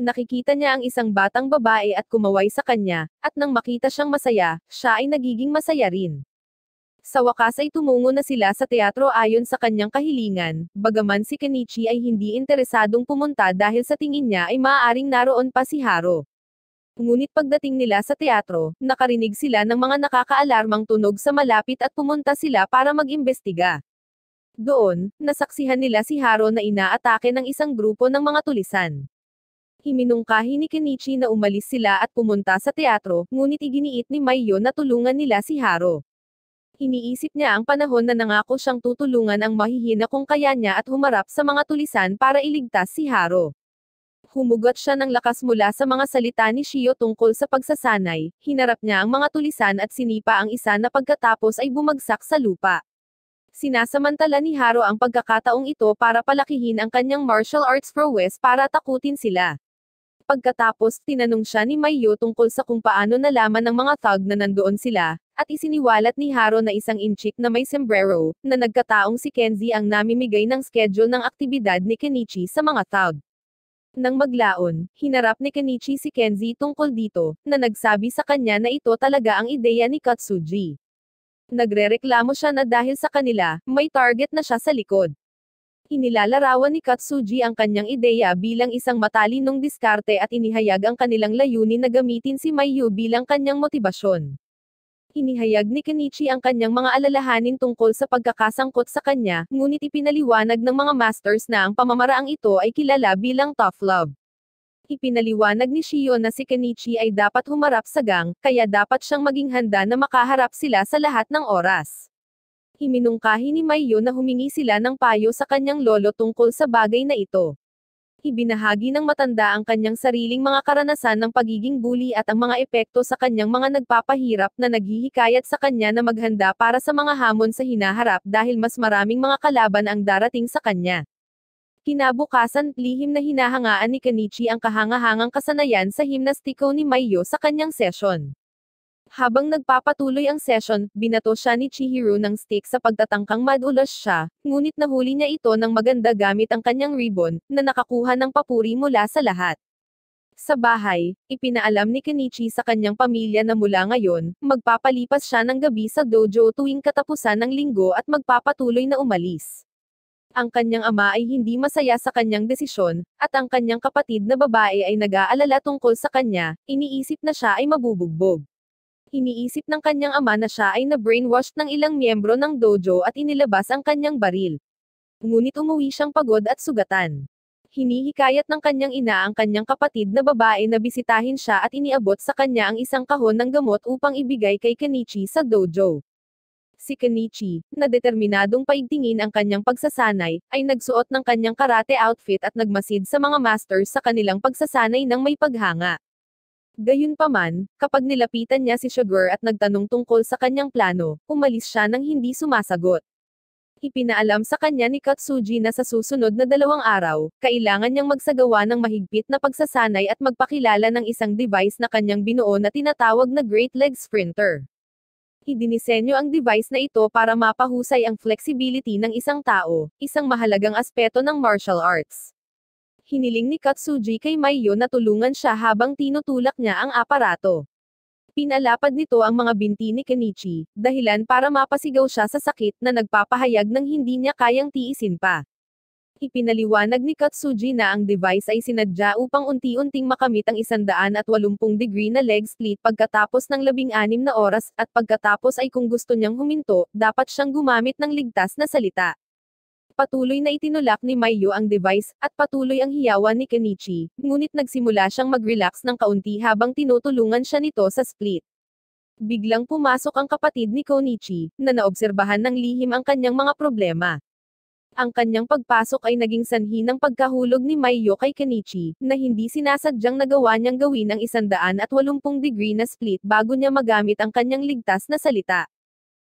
Nakikita niya ang isang batang babae at kumaway sa kanya, at nang makita siyang masaya, siya ay nagiging masaya rin. Sa wakas ay tumungo na sila sa teatro ayon sa kanyang kahilingan, bagaman si Kenichi ay hindi interesadong pumunta dahil sa tingin niya ay maaaring naroon pa si Haro. Ngunit pagdating nila sa teatro, nakarinig sila ng mga nakakaalarmang tunog sa malapit at pumunta sila para mag-imbestiga. Doon, nasaksihan nila si Haro na inaatake ng isang grupo ng mga tulisan. Himinungkahi ni Kenichi na umalis sila at pumunta sa teatro, ngunit iginiit ni Mayo na tulungan nila si Haro. Iniisip niya ang panahon na nangako siyang tutulungan ang mahihina kung kaya niya at humarap sa mga tulisan para iligtas si Haro humugot siya ng lakas mula sa mga salita ni Shio tungkol sa pagsasanay, hinarap niya ang mga tulisan at sinipa ang isa na pagkatapos ay bumagsak sa lupa. Sinasamantala ni Haro ang pagkakataong ito para palakihin ang kanyang martial arts prowess para takutin sila. Pagkatapos, tinanong siya ni Mayo tungkol sa kung paano nalaman ng mga thug na nandoon sila, at isiniwalat ni Haro na isang inchik na may sombrero, na nagkataong si Kenzie ang namimigay ng schedule ng aktibidad ni Kenichi sa mga thug. Nang maglaon, hinarap ni Kenichi si Kenzie tungkol dito, na nagsabi sa kanya na ito talaga ang ideya ni Katsuji nagrereklamo siya na dahil sa kanila, may target na siya sa likod. Inilalarawan ni Katsuji ang kanyang ideya bilang isang matalinong diskarte at inihayag ang kanilang layunin na gamitin si Mayu bilang kanyang motibasyon. Inihayag ni Kenichi ang kanyang mga alalahanin tungkol sa pagkakasangkot sa kanya, ngunit ipinaliwanag ng mga masters na ang pamamaraang ito ay kilala bilang tough love ipinaliwanag ni Shio na si Kenichi ay dapat humarap sa gang, kaya dapat siyang maging handa na makaharap sila sa lahat ng oras. Iminungkahi ni Mayo na humingi sila ng payo sa kanyang lolo tungkol sa bagay na ito. Ibinahagi ng matanda ang kanyang sariling mga karanasan ng pagiging bully at ang mga epekto sa kanyang mga nagpapahirap na naghihikayat sa kanya na maghanda para sa mga hamon sa hinaharap dahil mas maraming mga kalaban ang darating sa kanya. Kinabukasan, lihim na hinahangaan ni Kanichi ang kahangahangang kasanayan sa himnastiko ni Mayo sa kanyang sesyon. Habang nagpapatuloy ang sesyon, binato siya ni Chihiro ng stick sa pagtatangkang madulas siya, ngunit nahuli niya ito ng maganda gamit ang kanyang ribbon, na nakakuha ng papuri mula sa lahat. Sa bahay, ipinaalam ni Kenichi sa kanyang pamilya na mula ngayon, magpapalipas siya ng gabi sa dojo tuwing katapusan ng linggo at magpapatuloy na umalis. Ang kanyang ama ay hindi masaya sa kanyang desisyon, at ang kanyang kapatid na babae ay nag-aalala tungkol sa kanya, iniisip na siya ay mabubugbog. Iniisip ng kanyang ama na siya ay na-brainwashed ng ilang miyembro ng dojo at inilabas ang kanyang baril. Ngunit umuwi siyang pagod at sugatan hinihikayat ng kanyang ina ang kanyang kapatid na babae na bisitahin siya at iniabot sa kanya ang isang kahon ng gamot upang ibigay kay Kenichi sa dojo. Si Kenichi, na determinadong paigtingin ang kanyang pagsasanay, ay nagsuot ng kanyang karate outfit at nagmasid sa mga masters sa kanilang pagsasanay ng may paghanga. Gayunpaman, kapag nilapitan niya si Sugar at nagtanong tungkol sa kanyang plano, umalis siya nang hindi sumasagot ipinaalam sa kanya ni Katsuji na sa susunod na dalawang araw, kailangan niyang magsagawa ng mahigpit na pagsasanay at magpakilala ng isang device na kanyang binuo na tinatawag na Great Leg Sprinter. Idinisenyo ang device na ito para mapahusay ang flexibility ng isang tao, isang mahalagang aspeto ng martial arts. Hiniling ni Katsuji kay Mayo na tulungan siya habang tinutulak niya ang aparato. Pinalapad nito ang mga binti ni Kenichi, dahilan para mapasigaw siya sa sakit na nagpapahayag ng hindi niya kayang tiisin pa. Ipinaliwanag ni Katsuji na ang device ay sinadya upang unti-unting makamit ang 180 degree na leg split pagkatapos ng 16 na oras, at pagkatapos ay kung gusto niyang huminto, dapat siyang gumamit ng ligtas na salita. Patuloy na itinulak ni Mayu ang device, at patuloy ang hiyawan ni Kenichi, ngunit nagsimula siyang mag-relax ng kaunti habang tinutulungan siya nito sa split. Biglang pumasok ang kapatid ni Konichi, na naobserbahan ng lihim ang kanyang mga problema. Ang kanyang pagpasok ay naging sanhi ng pagkahulog ni Mayo kay Kenichi, na hindi sinasadyang nagawa niyang gawin ang 180 degree na split bago niya magamit ang kanyang ligtas na salita.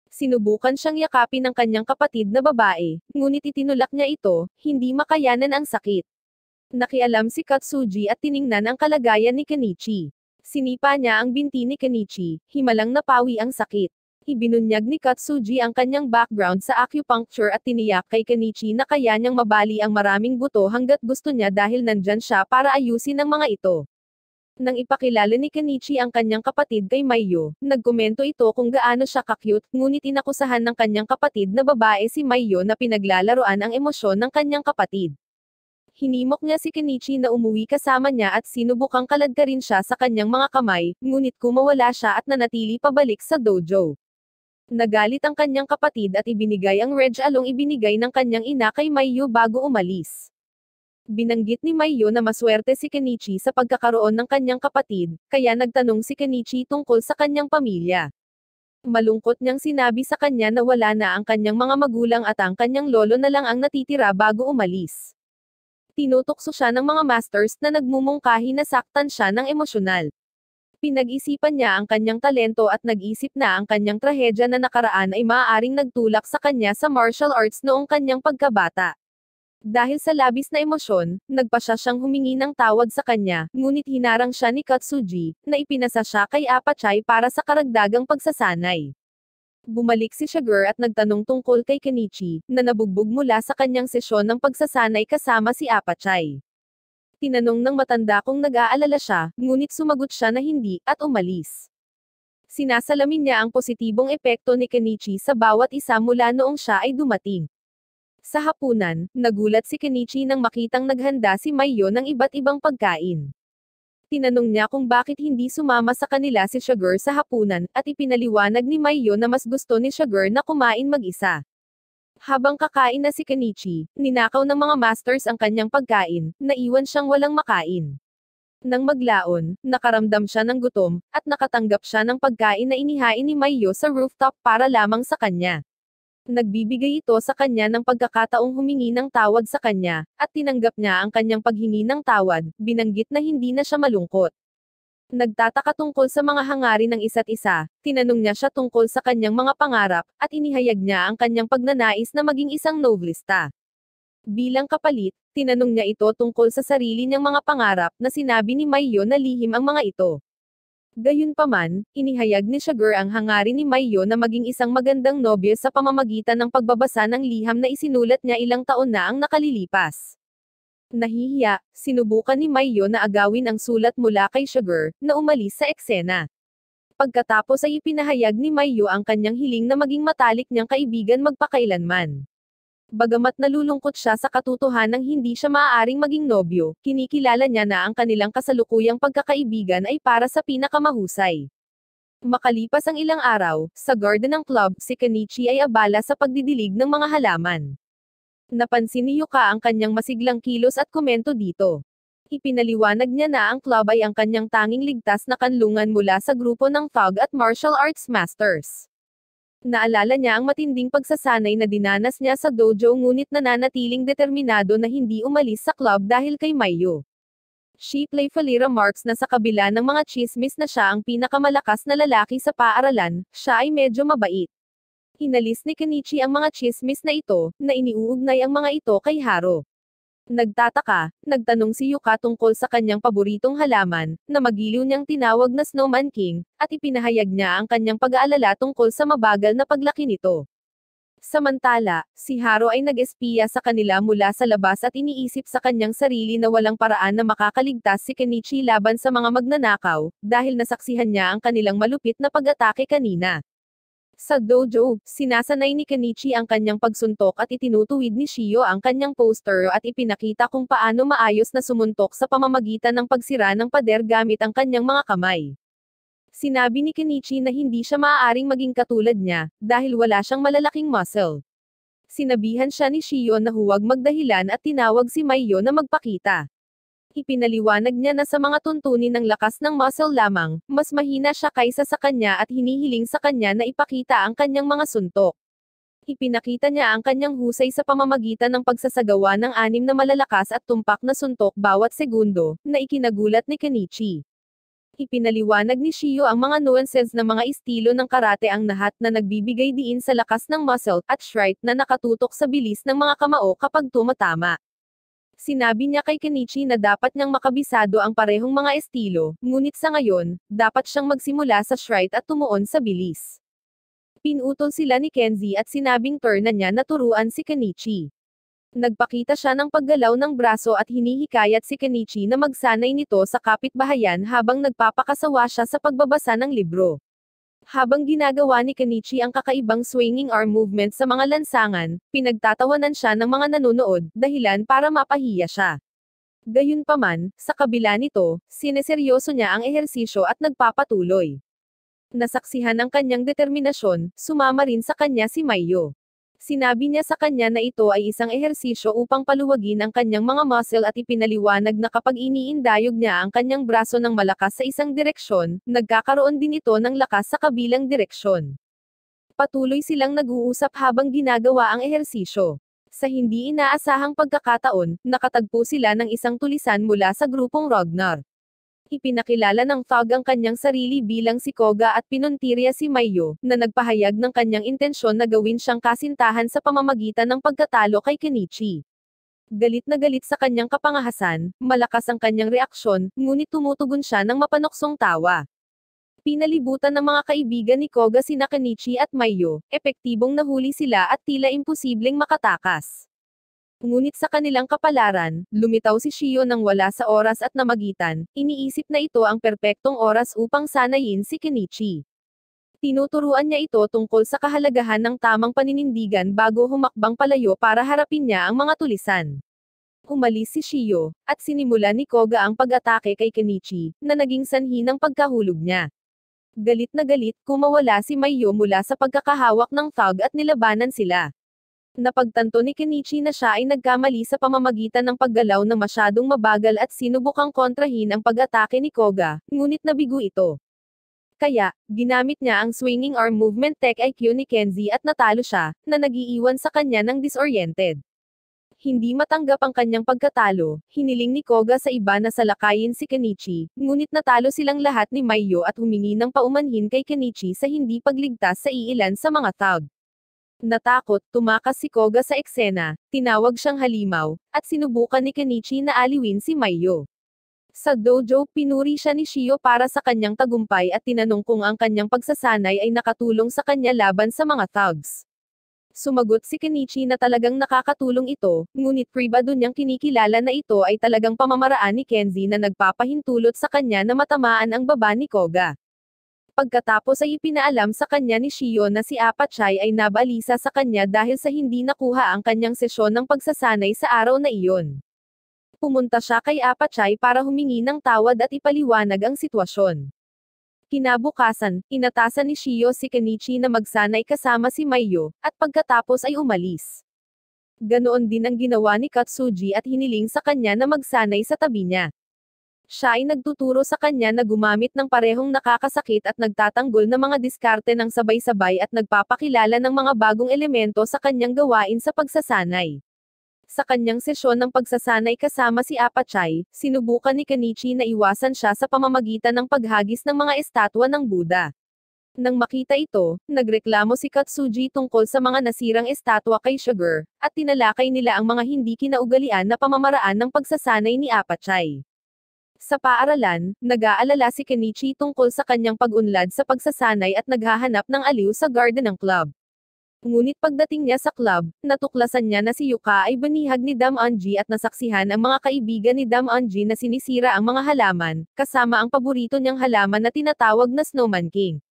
Sinubukan siyang yakapin ng kanyang kapatid na babae, ngunit itinulak niya ito, hindi makayanan ang sakit. Nakialam si Katsuji at tiningnan ang kalagayan ni Kenichi. Sinipa niya ang binti ni Kenichi, himalang napawi ang sakit ibinunyag ni Katsuji ang kanyang background sa acupuncture at tiniyak kay Kenichi na kaya niyang mabali ang maraming buto hanggat gusto niya dahil nandyan siya para ayusin ang mga ito. Nang ipakilala ni Kenichi ang kanyang kapatid kay Mayo, nagkomento ito kung gaano siya kakyut, ngunit inakusahan ng kanyang kapatid na babae si Mayo na pinaglalaroan ang emosyon ng kanyang kapatid. Hinimok niya si Kenichi na umuwi kasama niya at sinubukang kaladka rin siya sa kanyang mga kamay, ngunit kumawala siya at nanatili pabalik sa dojo. Nagalit ang kanyang kapatid at ibinigay ang Reg Along ibinigay ng kanyang ina kay Mayu bago umalis. Binanggit ni Mayu na maswerte si Kenichi sa pagkakaroon ng kanyang kapatid, kaya nagtanong si Kenichi tungkol sa kanyang pamilya. Malungkot niyang sinabi sa kanya na wala na ang kanyang mga magulang at ang kanyang lolo na lang ang natitira bago umalis. Tinutokso siya ng mga masters na nagmumungkahi na saktan siya ng emosyonal. Pinag-isipan niya ang kanyang talento at nag-isip na ang kanyang trahedya na nakaraan ay maaaring nagtulak sa kanya sa martial arts noong kanyang pagkabata. Dahil sa labis na emosyon, nagpa siya siyang humingi ng tawad sa kanya, ngunit hinarang siya ni Katsuji, na ipinasa siya kay Apachay para sa karagdagang pagsasanay. Bumalik si Shiger at nagtanong tungkol kay Kenichi, na nabugbog mula sa kanyang sesyon ng pagsasanay kasama si Apachay. Tinanong ng matanda kung nag-aalala siya, ngunit sumagot siya na hindi, at umalis. Sinasalamin niya ang positibong epekto ni Kenichi sa bawat isa mula noong siya ay dumating. Sa hapunan, nagulat si Kenichi nang makitang naghanda si Mayo ng iba't ibang pagkain. Tinanong niya kung bakit hindi sumama sa kanila si Sugar sa hapunan, at ipinaliwanag ni Mayo na mas gusto ni Sugar na kumain mag-isa. Habang kakain na si Kenichi, ninakaw ng mga masters ang kanyang pagkain, naiwan siyang walang makain. Nang maglaon, nakaramdam siya ng gutom, at nakatanggap siya ng pagkain na inihain ni Mayo sa rooftop para lamang sa kanya. Nagbibigay ito sa kanya ng pagkakataong humingi ng tawad sa kanya, at tinanggap niya ang kanyang paghingi ng tawad, binanggit na hindi na siya malungkot. Nagtataka tungkol sa mga hangarin ng isa't isa, tinanong niya siya tungkol sa kanyang mga pangarap, at inihayag niya ang kanyang pagnanais na maging isang noblista. Bilang kapalit, tinanong niya ito tungkol sa sarili niyang mga pangarap na sinabi ni Mayo na lihim ang mga ito. Gayunpaman, inihayag ni Sugar ang hangarin ni Mayo na maging isang magandang nobyo sa pamamagitan ng pagbabasa ng liham na isinulat niya ilang taon na ang nakalilipas. Nahihiya, sinubukan ni Mayo na agawin ang sulat mula kay Sugar, na umalis sa eksena. Pagkatapos ay ipinahayag ni Mayo ang kanyang hiling na maging matalik niyang kaibigan magpakailanman. Bagamat nalulungkot siya sa katotohanang hindi siya maaaring maging nobyo, kinikilala niya na ang kanilang kasalukuyang pagkakaibigan ay para sa pinakamahusay. Makalipas ang ilang araw, sa garden ng club, si Kenichi ay abala sa pagdidilig ng mga halaman. Napansin ni Yuka ang kanyang masiglang kilos at komento dito. Ipinaliwanag niya na ang club ay ang kanyang tanging ligtas na kanlungan mula sa grupo ng thug at martial arts masters. Naalala niya ang matinding pagsasanay na dinanas niya sa dojo ngunit nananatiling determinado na hindi umalis sa club dahil kay Mayo. She playfully remarks na sa kabila ng mga chismis na siya ang pinakamalakas na lalaki sa paaralan, siya ay medyo mabait. Inalis ni Kenichi ang mga chismis na ito, na iniuugnay ang mga ito kay Haro. Nagtataka, nagtanong si Yuka tungkol sa kanyang paboritong halaman, na magiliw niyang tinawag na Snowman King, at ipinahayag niya ang kanyang pag-aalala tungkol sa mabagal na paglaki nito. Samantala, si Haro ay nag-espiya sa kanila mula sa labas at iniisip sa kanyang sarili na walang paraan na makakaligtas si Kenichi laban sa mga magnanakaw, dahil nasaksihan niya ang kanilang malupit na pag-atake kanina. Sa dojo, sinasanay ni Kenichi ang kanyang pagsuntok at itinutuwid ni Shio ang kanyang poster at ipinakita kung paano maayos na sumuntok sa pamamagitan ng pagsira ng pader gamit ang kanyang mga kamay. Sinabi ni Kenichi na hindi siya maaaring maging katulad niya, dahil wala siyang malalaking muscle. Sinabihan siya ni Shio na huwag magdahilan at tinawag si Mayo na magpakita ipinaliwanag niya na sa mga tuntunin ng lakas ng muscle lamang, mas mahina siya kaysa sa kanya at hinihiling sa kanya na ipakita ang kanyang mga suntok. Ipinakita niya ang kanyang husay sa pamamagitan ng pagsasagawa ng anim na malalakas at tumpak na suntok bawat segundo, na ikinagulat ni Kenichi ipinaliwanag ni Shio ang mga nuances ng mga estilo ng karate ang lahat na nagbibigay diin sa lakas ng muscle at strike na nakatutok sa bilis ng mga kamao kapag tumatama. Sinabi niya kay Kenichi na dapat niyang makabisado ang parehong mga estilo, ngunit sa ngayon, dapat siyang magsimula sa shrite at tumuon sa bilis. Pinutol sila ni Kenzie at sinabing turn na niya na turuan si Kenichi. Nagpakita siya ng paggalaw ng braso at hinihikayat si Kenichi na magsanay nito sa kapitbahayan habang nagpapakasawa siya sa pagbabasa ng libro. Habang ginagawa ni Kenichi ang kakaibang swinging arm movement sa mga lansangan, pinagtatawanan siya ng mga nanonood, dahilan para mapahiya siya. Gayunpaman, sa kabila nito, sineseryoso niya ang ehersisyo at nagpapatuloy. Nasaksihan ang kanyang determinasyon, sumama rin sa kanya si Mayo. Sinabi niya sa kanya na ito ay isang ehersisyo upang paluwagin ang kanyang mga muscle at ipinaliwanag na kapag iniindayog niya ang kanyang braso ng malakas sa isang direksyon, nagkakaroon din ito ng lakas sa kabilang direksyon. Patuloy silang nag-uusap habang ginagawa ang ehersisyo. Sa hindi inaasahang pagkakataon, nakatagpo sila ng isang tulisan mula sa grupong Ragnar. Ipinakilala ng Thug ang kanyang sarili bilang si Koga at pinuntirya si Mayo, na nagpahayag ng kanyang intensyon na gawin siyang kasintahan sa pamamagitan ng pagkatalo kay Kenichi. Galit na galit sa kanyang kapangahasan, malakas ang kanyang reaksyon, ngunit tumutugon siya ng mapanoksong tawa pinalibutan ng mga kaibigan ni Koga si Nakanichi at Mayo, epektibong nahuli sila at tila imposibleng makatakas. Ngunit sa kanilang kapalaran, lumitaw si Shio nang wala sa oras at namagitan, iniisip na ito ang perpektong oras upang sanayin si Kenichi. Tinuturuan niya ito tungkol sa kahalagahan ng tamang paninindigan bago humakbang palayo para harapin niya ang mga tulisan. Umalis si Shio, at sinimula ni Koga ang pag-atake kay Kenichi, na naging sanhi ng pagkahulog niya. Galit na galit, kumawala si Mayo mula sa pagkakahawak ng thug at nilabanan sila. Napagtanto ni Kenichi na siya ay nagkamali sa pamamagitan ng paggalaw na masyadong mabagal at sinubukang kontrahin ang pag-atake ni Koga, ngunit nabigo ito. Kaya, ginamit niya ang swinging arm movement tech IQ ni Kenzi at natalo siya, na nagiiwan sa kanya ng disoriented. Hindi matanggap ang kanyang pagkatalo, hiniling ni Koga sa iba na salakayin si Kenichi, ngunit natalo silang lahat ni Mayo at humingi ng paumanhin kay Kenichi sa hindi pagligtas sa iilan sa mga thug. Natakot, tumakas si Koga sa eksena, tinawag siyang halimaw, at sinubukan ni Kenichi na aliwin si Mayo. Sa dojo, pinuri siya ni Shio para sa kanyang tagumpay at tinanong kung ang kanyang pagsasanay ay nakatulong sa kanya laban sa mga thugs. Sumagot si Kenichi na talagang nakakatulong ito, ngunit pribado niyang kinikilala na ito ay talagang pamamaraan ni Kenzi na nagpapahintulot sa kanya na matamaan ang baba ni Koga pagkatapos ay ipinaalam sa kanya ni Shio na si Apachai ay nabalisa sa kanya dahil sa hindi nakuha ang kanyang sesyon ng pagsasanay sa araw na iyon. Pumunta siya kay Apachai para humingi ng tawad at ipaliwanag ang sitwasyon. Kinabukasan, inatasan ni Shio si Kenichi na magsanay kasama si Mayo, at pagkatapos ay umalis. Ganoon din ang ginawa ni Katsuji at hiniling sa kanya na magsanay sa tabi niya. Siya ay nagtuturo sa kanya na gumamit ng parehong nakakasakit at nagtatanggol na mga diskarte ng sabay-sabay at nagpapakilala ng mga bagong elemento sa kanyang gawain sa pagsasanay. Sa kanyang sesyon ng pagsasanay kasama si Apachay, sinubukan ni Kanichi na iwasan siya sa pamamagitan ng paghagis ng mga estatwa ng Buddha. Nang makita ito, nagreklamo si Katsuji tungkol sa mga nasirang estatwa kay Sugar, at tinalakay nila ang mga hindi kinaugalian na pamamaraan ng pagsasanay ni Apachay. Sa paaralan, nag-aalala si Kenichi tungkol sa kanyang pag-unlad sa pagsasanay at naghahanap ng aliw sa garden ng club. Ngunit pagdating niya sa club, natuklasan niya na si Yuka ay banihag ni Dam Anji at nasaksihan ang mga kaibigan ni Dam Anji na sinisira ang mga halaman, kasama ang paborito niyang halaman na tinatawag na Snowman King.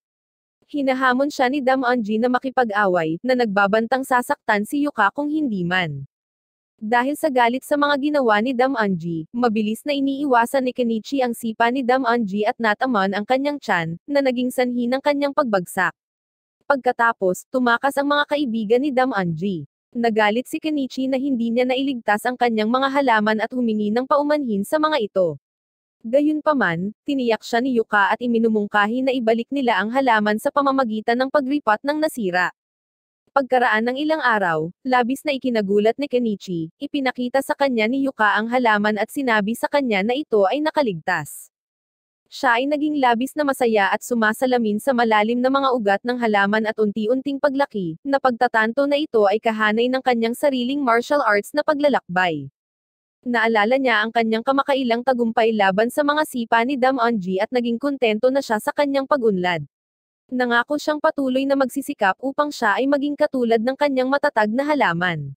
Hinahamon siya ni Dam Anji na makipag-away, na nagbabantang sasaktan si Yuka kung hindi man. Dahil sa galit sa mga ginawa ni Dam Anji, mabilis na iniiwasan ni Kenichi ang sipa ni Dam Anji at nataman ang kanyang tiyan, na naging sanhi ng kanyang pagbagsak. Pagkatapos, tumakas ang mga kaibigan ni Dam Anji. Nagalit si Kenichi na hindi niya nailigtas ang kanyang mga halaman at humingi ng paumanhin sa mga ito. Gayunpaman, tiniyak siya ni Yuka at iminumungkahi na ibalik nila ang halaman sa pamamagitan ng pagripot ng nasira pagkaraan ng ilang araw, labis na ikinagulat ni Kenichi, ipinakita sa kanya ni Yuka ang halaman at sinabi sa kanya na ito ay nakaligtas. Siya ay naging labis na masaya at sumasalamin sa malalim na mga ugat ng halaman at unti-unting paglaki, na pagtatanto na ito ay kahanay ng kanyang sariling martial arts na paglalakbay. Naalala niya ang kanyang kamakailang tagumpay laban sa mga sipa ni Dam Onji at naging kontento na siya sa kanyang pagunlad. Nangako siyang patuloy na magsisikap upang siya ay maging katulad ng kanyang matatag na halaman.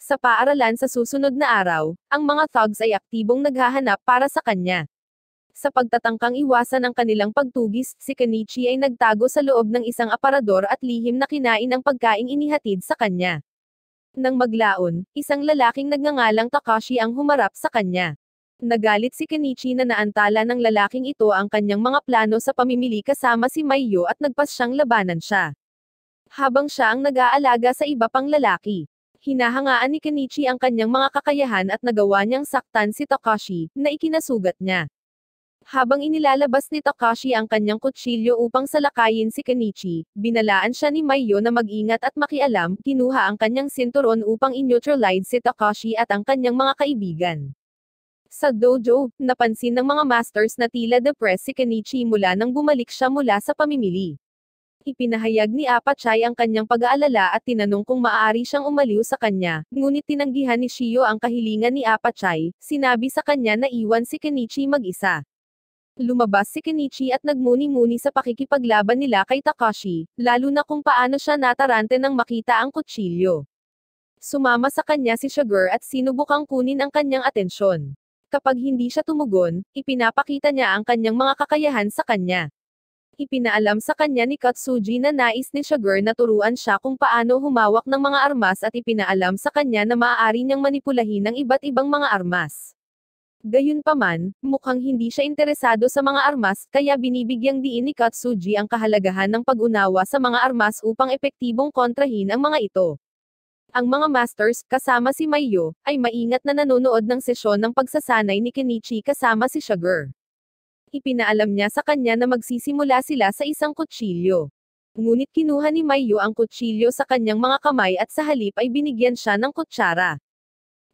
Sa paaralan sa susunod na araw, ang mga thugs ay aktibong naghahanap para sa kanya. Sa pagtatangkang iwasan ang kanilang pagtugis, si Kenichi ay nagtago sa loob ng isang aparador at lihim na kinain ang pagkaing inihatid sa kanya. Nang maglaon, isang lalaking nagngangalang Takashi ang humarap sa kanya. Nagalit si Kenichi na naantala ng lalaking ito ang kanyang mga plano sa pamimili kasama si Mayo at nagpas siyang labanan siya. Habang siya ang nag-aalaga sa iba pang lalaki. Hinahangaan ni Kenichi ang kanyang mga kakayahan at nagawa niyang saktan si Takashi, na ikinasugat niya. Habang inilalabas ni Takashi ang kanyang kutsilyo upang salakayin si Kenichi, binalaan siya ni Mayo na mag-ingat at makialam, kinuha ang kanyang sinturon upang in-neutralize si Takashi at ang kanyang mga kaibigan. Sa dojo, napansin ng mga masters na tila depressed si Kenichi mula nang bumalik siya mula sa pamimili. Ipinahayag ni Apachai ang kanyang pag-aalala at tinanong kung maaari siyang umaliw sa kanya, ngunit tinanggihan ni Shio ang kahilingan ni Apachai, sinabi sa kanya na iwan si Kenichi mag-isa. Lumabas si Kenichi at nagmuni-muni sa pakikipaglaban nila kay Takashi, lalo na kung paano siya natarante nang makita ang kutsilyo. Sumama sa kanya si Sugar at sinubukang kunin ang kanyang atensyon. Kapag hindi siya tumugon, ipinapakita niya ang kanyang mga kakayahan sa kanya. Ipinaalam sa kanya ni Katsuji na nais ni Sugar na turuan siya kung paano humawak ng mga armas at ipinaalam sa kanya na maaari niyang manipulahin ang iba't ibang mga armas. Gayunpaman, mukhang hindi siya interesado sa mga armas, kaya binibigyang diin ni Katsuji ang kahalagahan ng pag-unawa sa mga armas upang epektibong kontrahin ang mga ito. Ang mga masters, kasama si Mayo, ay maingat na nanonood ng sesyon ng pagsasanay ni Kenichi kasama si Sugar. Ipinaalam niya sa kanya na magsisimula sila sa isang kutsilyo. Ngunit kinuha ni Mayo ang kutsilyo sa kanyang mga kamay at sa halip ay binigyan siya ng kutsara.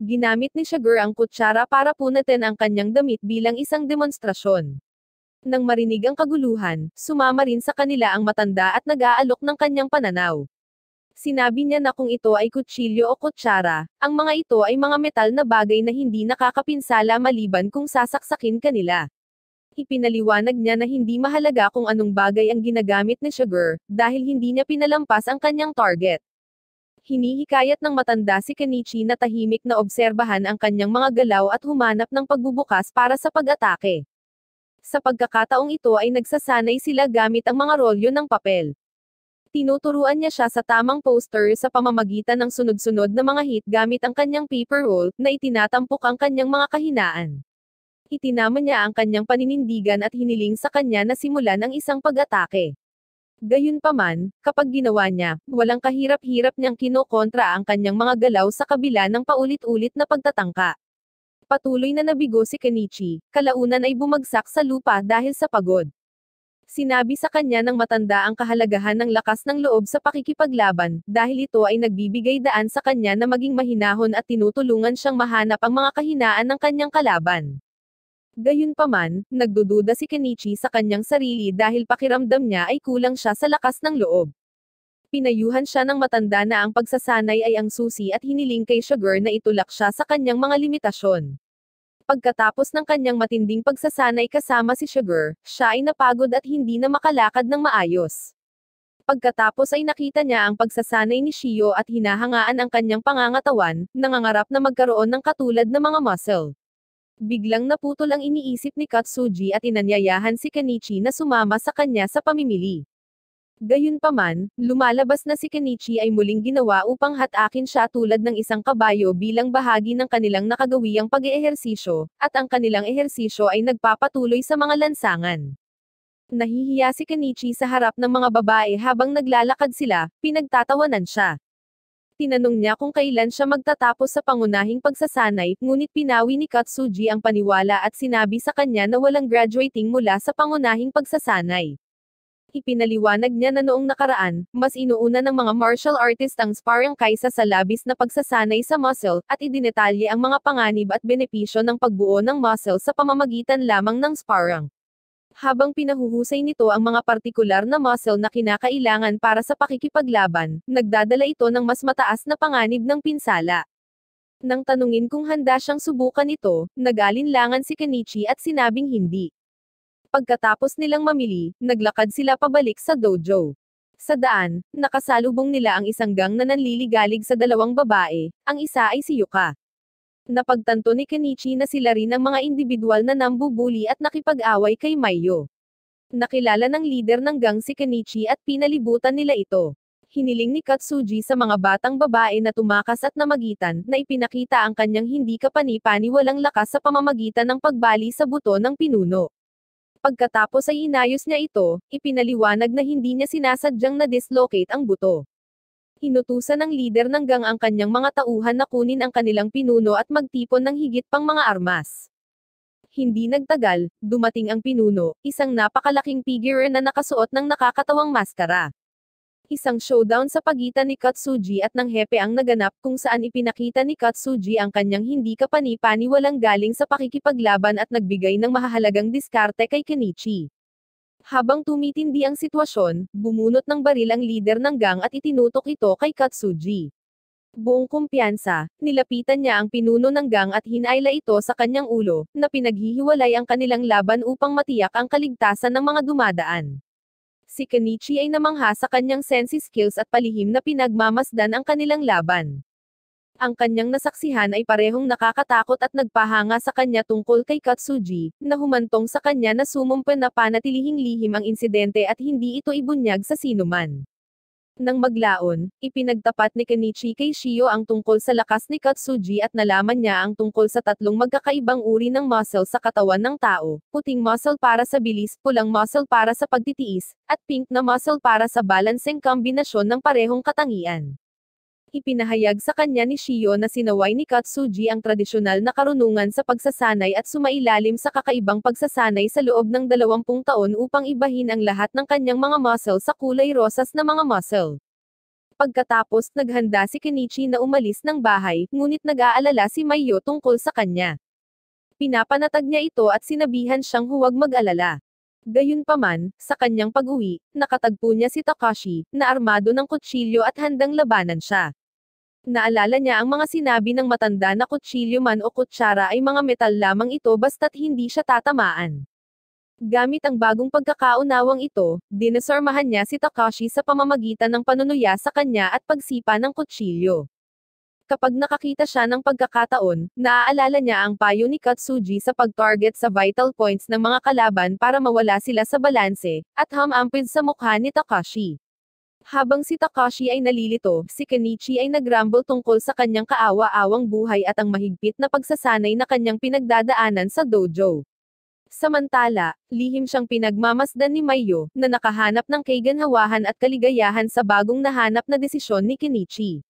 Ginamit ni Sugar ang kutsara para punatin ang kanyang damit bilang isang demonstrasyon. Nang marinig ang kaguluhan, sumama rin sa kanila ang matanda at nag-aalok ng kanyang pananaw. Sinabi niya na kung ito ay kutsilyo o kutsara, ang mga ito ay mga metal na bagay na hindi nakakapinsala maliban kung sasaksakin kanila. Ipinaliwanag niya na hindi mahalaga kung anong bagay ang ginagamit ni Sugar, dahil hindi niya pinalampas ang kanyang target. Hinihikayat ng matanda si Kenichi na tahimik na obserbahan ang kanyang mga galaw at humanap ng pagbubukas para sa pag-atake. Sa pagkakataong ito ay nagsasanay sila gamit ang mga rolyo ng papel. Tinuturuan niya siya sa tamang poster sa pamamagitan ng sunod-sunod na mga hit gamit ang kanyang paper roll, na itinatampok ang kanyang mga kahinaan. Itinama niya ang kanyang paninindigan at hiniling sa kanya na simulan ang isang pag-atake. Gayunpaman, kapag ginawa niya, walang kahirap-hirap niyang kinokontra ang kanyang mga galaw sa kabila ng paulit-ulit na pagtatangka. Patuloy na nabigo si Kenichi, kalaunan ay bumagsak sa lupa dahil sa pagod. Sinabi sa kanya ng matanda ang kahalagahan ng lakas ng loob sa pakikipaglaban, dahil ito ay nagbibigay daan sa kanya na maging mahinahon at tinutulungan siyang mahanap ang mga kahinaan ng kanyang kalaban. Gayunpaman, nagdududa si Kenichi sa kanyang sarili dahil pakiramdam niya ay kulang siya sa lakas ng loob. Pinayuhan siya ng matanda na ang pagsasanay ay ang susi at hiniling kay Sugar na itulak siya sa kanyang mga limitasyon. Pagkatapos ng kanyang matinding pagsasanay kasama si Sugar, siya ay napagod at hindi na makalakad ng maayos. Pagkatapos ay nakita niya ang pagsasanay ni Shio at hinahangaan ang kanyang pangangatawan, nangangarap na magkaroon ng katulad na mga muscle. Biglang naputol ang iniisip ni Katsuji at inanyayahan si Kenichi na sumama sa kanya sa pamimili. Gayunpaman, lumalabas na si Kenichi ay muling ginawa upang hatakin siya tulad ng isang kabayo bilang bahagi ng kanilang nakagawiang pag-eehersisyo, at ang kanilang ehersisyo ay nagpapatuloy sa mga lansangan. Nahihiya si Kenichi sa harap ng mga babae habang naglalakad sila, pinagtatawanan siya. Tinanong niya kung kailan siya magtatapos sa pangunahing pagsasanay, ngunit pinawi ni Katsuji ang paniwala at sinabi sa kanya na walang graduating mula sa pangunahing pagsasanay. Ipinaliwanag niya na noong nakaraan, mas inuuna ng mga martial artist ang sparring kaysa sa labis na pagsasanay sa muscle, at idinetalye ang mga panganib at benepisyo ng pagbuo ng muscle sa pamamagitan lamang ng sparring. Habang pinahuhusay nito ang mga partikular na muscle na kinakailangan para sa pakikipaglaban, nagdadala ito ng mas mataas na panganib ng pinsala. Nang tanungin kung handa siyang subukan ito, nagalinlangan si Kenichi at sinabing hindi. Pagkatapos nilang mamili, naglakad sila pabalik sa dojo. Sa daan, nakasalubong nila ang isang gang na nanliligalig sa dalawang babae, ang isa ay si Yuka. Napagtanto ni Kenichi na sila rin ang mga individual na nambubuli at nakipag-away kay Mayo. Nakilala ng leader ng gang si Kenichi at pinalibutan nila ito hiniling ni Katsuji sa mga batang babae na tumakas at namagitan, na ipinakita ang kanyang hindi kapanipani kapanipaniwalang lakas sa pamamagitan ng pagbali sa buto ng pinuno. Pagkatapos ay inayos niya ito, ipinaliwanag na hindi niya sinasadyang na-dislocate ang buto. Hinutusan ng lider ng gang ang kanyang mga tauhan na kunin ang kanilang pinuno at magtipon ng higit pang mga armas. Hindi nagtagal, dumating ang pinuno, isang napakalaking figure na nakasuot ng nakakatawang maskara. Isang showdown sa pagitan ni Katsuji at ng hepe ang naganap kung saan ipinakita ni Katsuji ang kanyang hindi kapanipani kapanipaniwalang galing sa pakikipaglaban at nagbigay ng mahahalagang diskarte kay Kenichi. Habang tumitindi ang sitwasyon, bumunot ng baril ang lider ng gang at itinutok ito kay Katsuji. Buong kumpiyansa, nilapitan niya ang pinuno ng gang at hinayla ito sa kanyang ulo, na pinaghihiwalay ang kanilang laban upang matiyak ang kaligtasan ng mga dumadaan si Kenichi ay namangha sa kanyang sensi skills at palihim na pinagmamasdan ang kanilang laban. Ang kanyang nasaksihan ay parehong nakakatakot at nagpahanga sa kanya tungkol kay Katsuji, na humantong sa kanya na sumumpa na panatilihing lihim ang insidente at hindi ito ibunyag sa sinuman. Nang maglaon, ipinagtapat ni Kenichi kay Shio ang tungkol sa lakas ni Katsuji at nalaman niya ang tungkol sa tatlong magkakaibang uri ng muscle sa katawan ng tao, puting muscle para sa bilis, pulang muscle para sa pagtitiis, at pink na muscle para sa balancing kombinasyon ng parehong katangian. Ipinahayag sa kanya ni Shio na sinaway ni Katsuji ang tradisyonal na karunungan sa pagsasanay at sumailalim sa kakaibang pagsasanay sa loob ng 20 taon upang ibahin ang lahat ng kanyang mga muscle sa kulay rosas na mga muscle. Pagkatapos naghanda si Kenichi na umalis ng bahay, ngunit nag-aalala si Mayo tungkol sa kanya. Pinapanatag niya ito at sinabihan siyang huwag mag-alala. Gayunpaman, sa kanyang pag-uwi, nakatagpo niya si Takashi, na armado ng kutsilyo at handang labanan siya. Naalala niya ang mga sinabi ng matanda na kutsilyo man o kutsara ay mga metal lamang ito basta't hindi siya tatamaan. Gamit ang bagong pagkakaunawang ito, dinasormahan niya si Takashi sa pamamagitan ng panunuya sa kanya at pagsipa ng kutsilyo. Kapag nakakita siya ng pagkakataon, naaalala niya ang payo ni Katsuji sa pag-target sa vital points ng mga kalaban para mawala sila sa balanse, at hamampid sa mukha ni Takashi. Habang si Takashi ay nalilito, si Kenichi ay nagramble tungkol sa kanyang kaawa-awang buhay at ang mahigpit na pagsasanay na kanyang pinagdadaanan sa dojo. Samantala, lihim siyang pinagmamasdan ni Mayo, na nakahanap ng kaiganhawahan at kaligayahan sa bagong nahanap na desisyon ni Kenichi.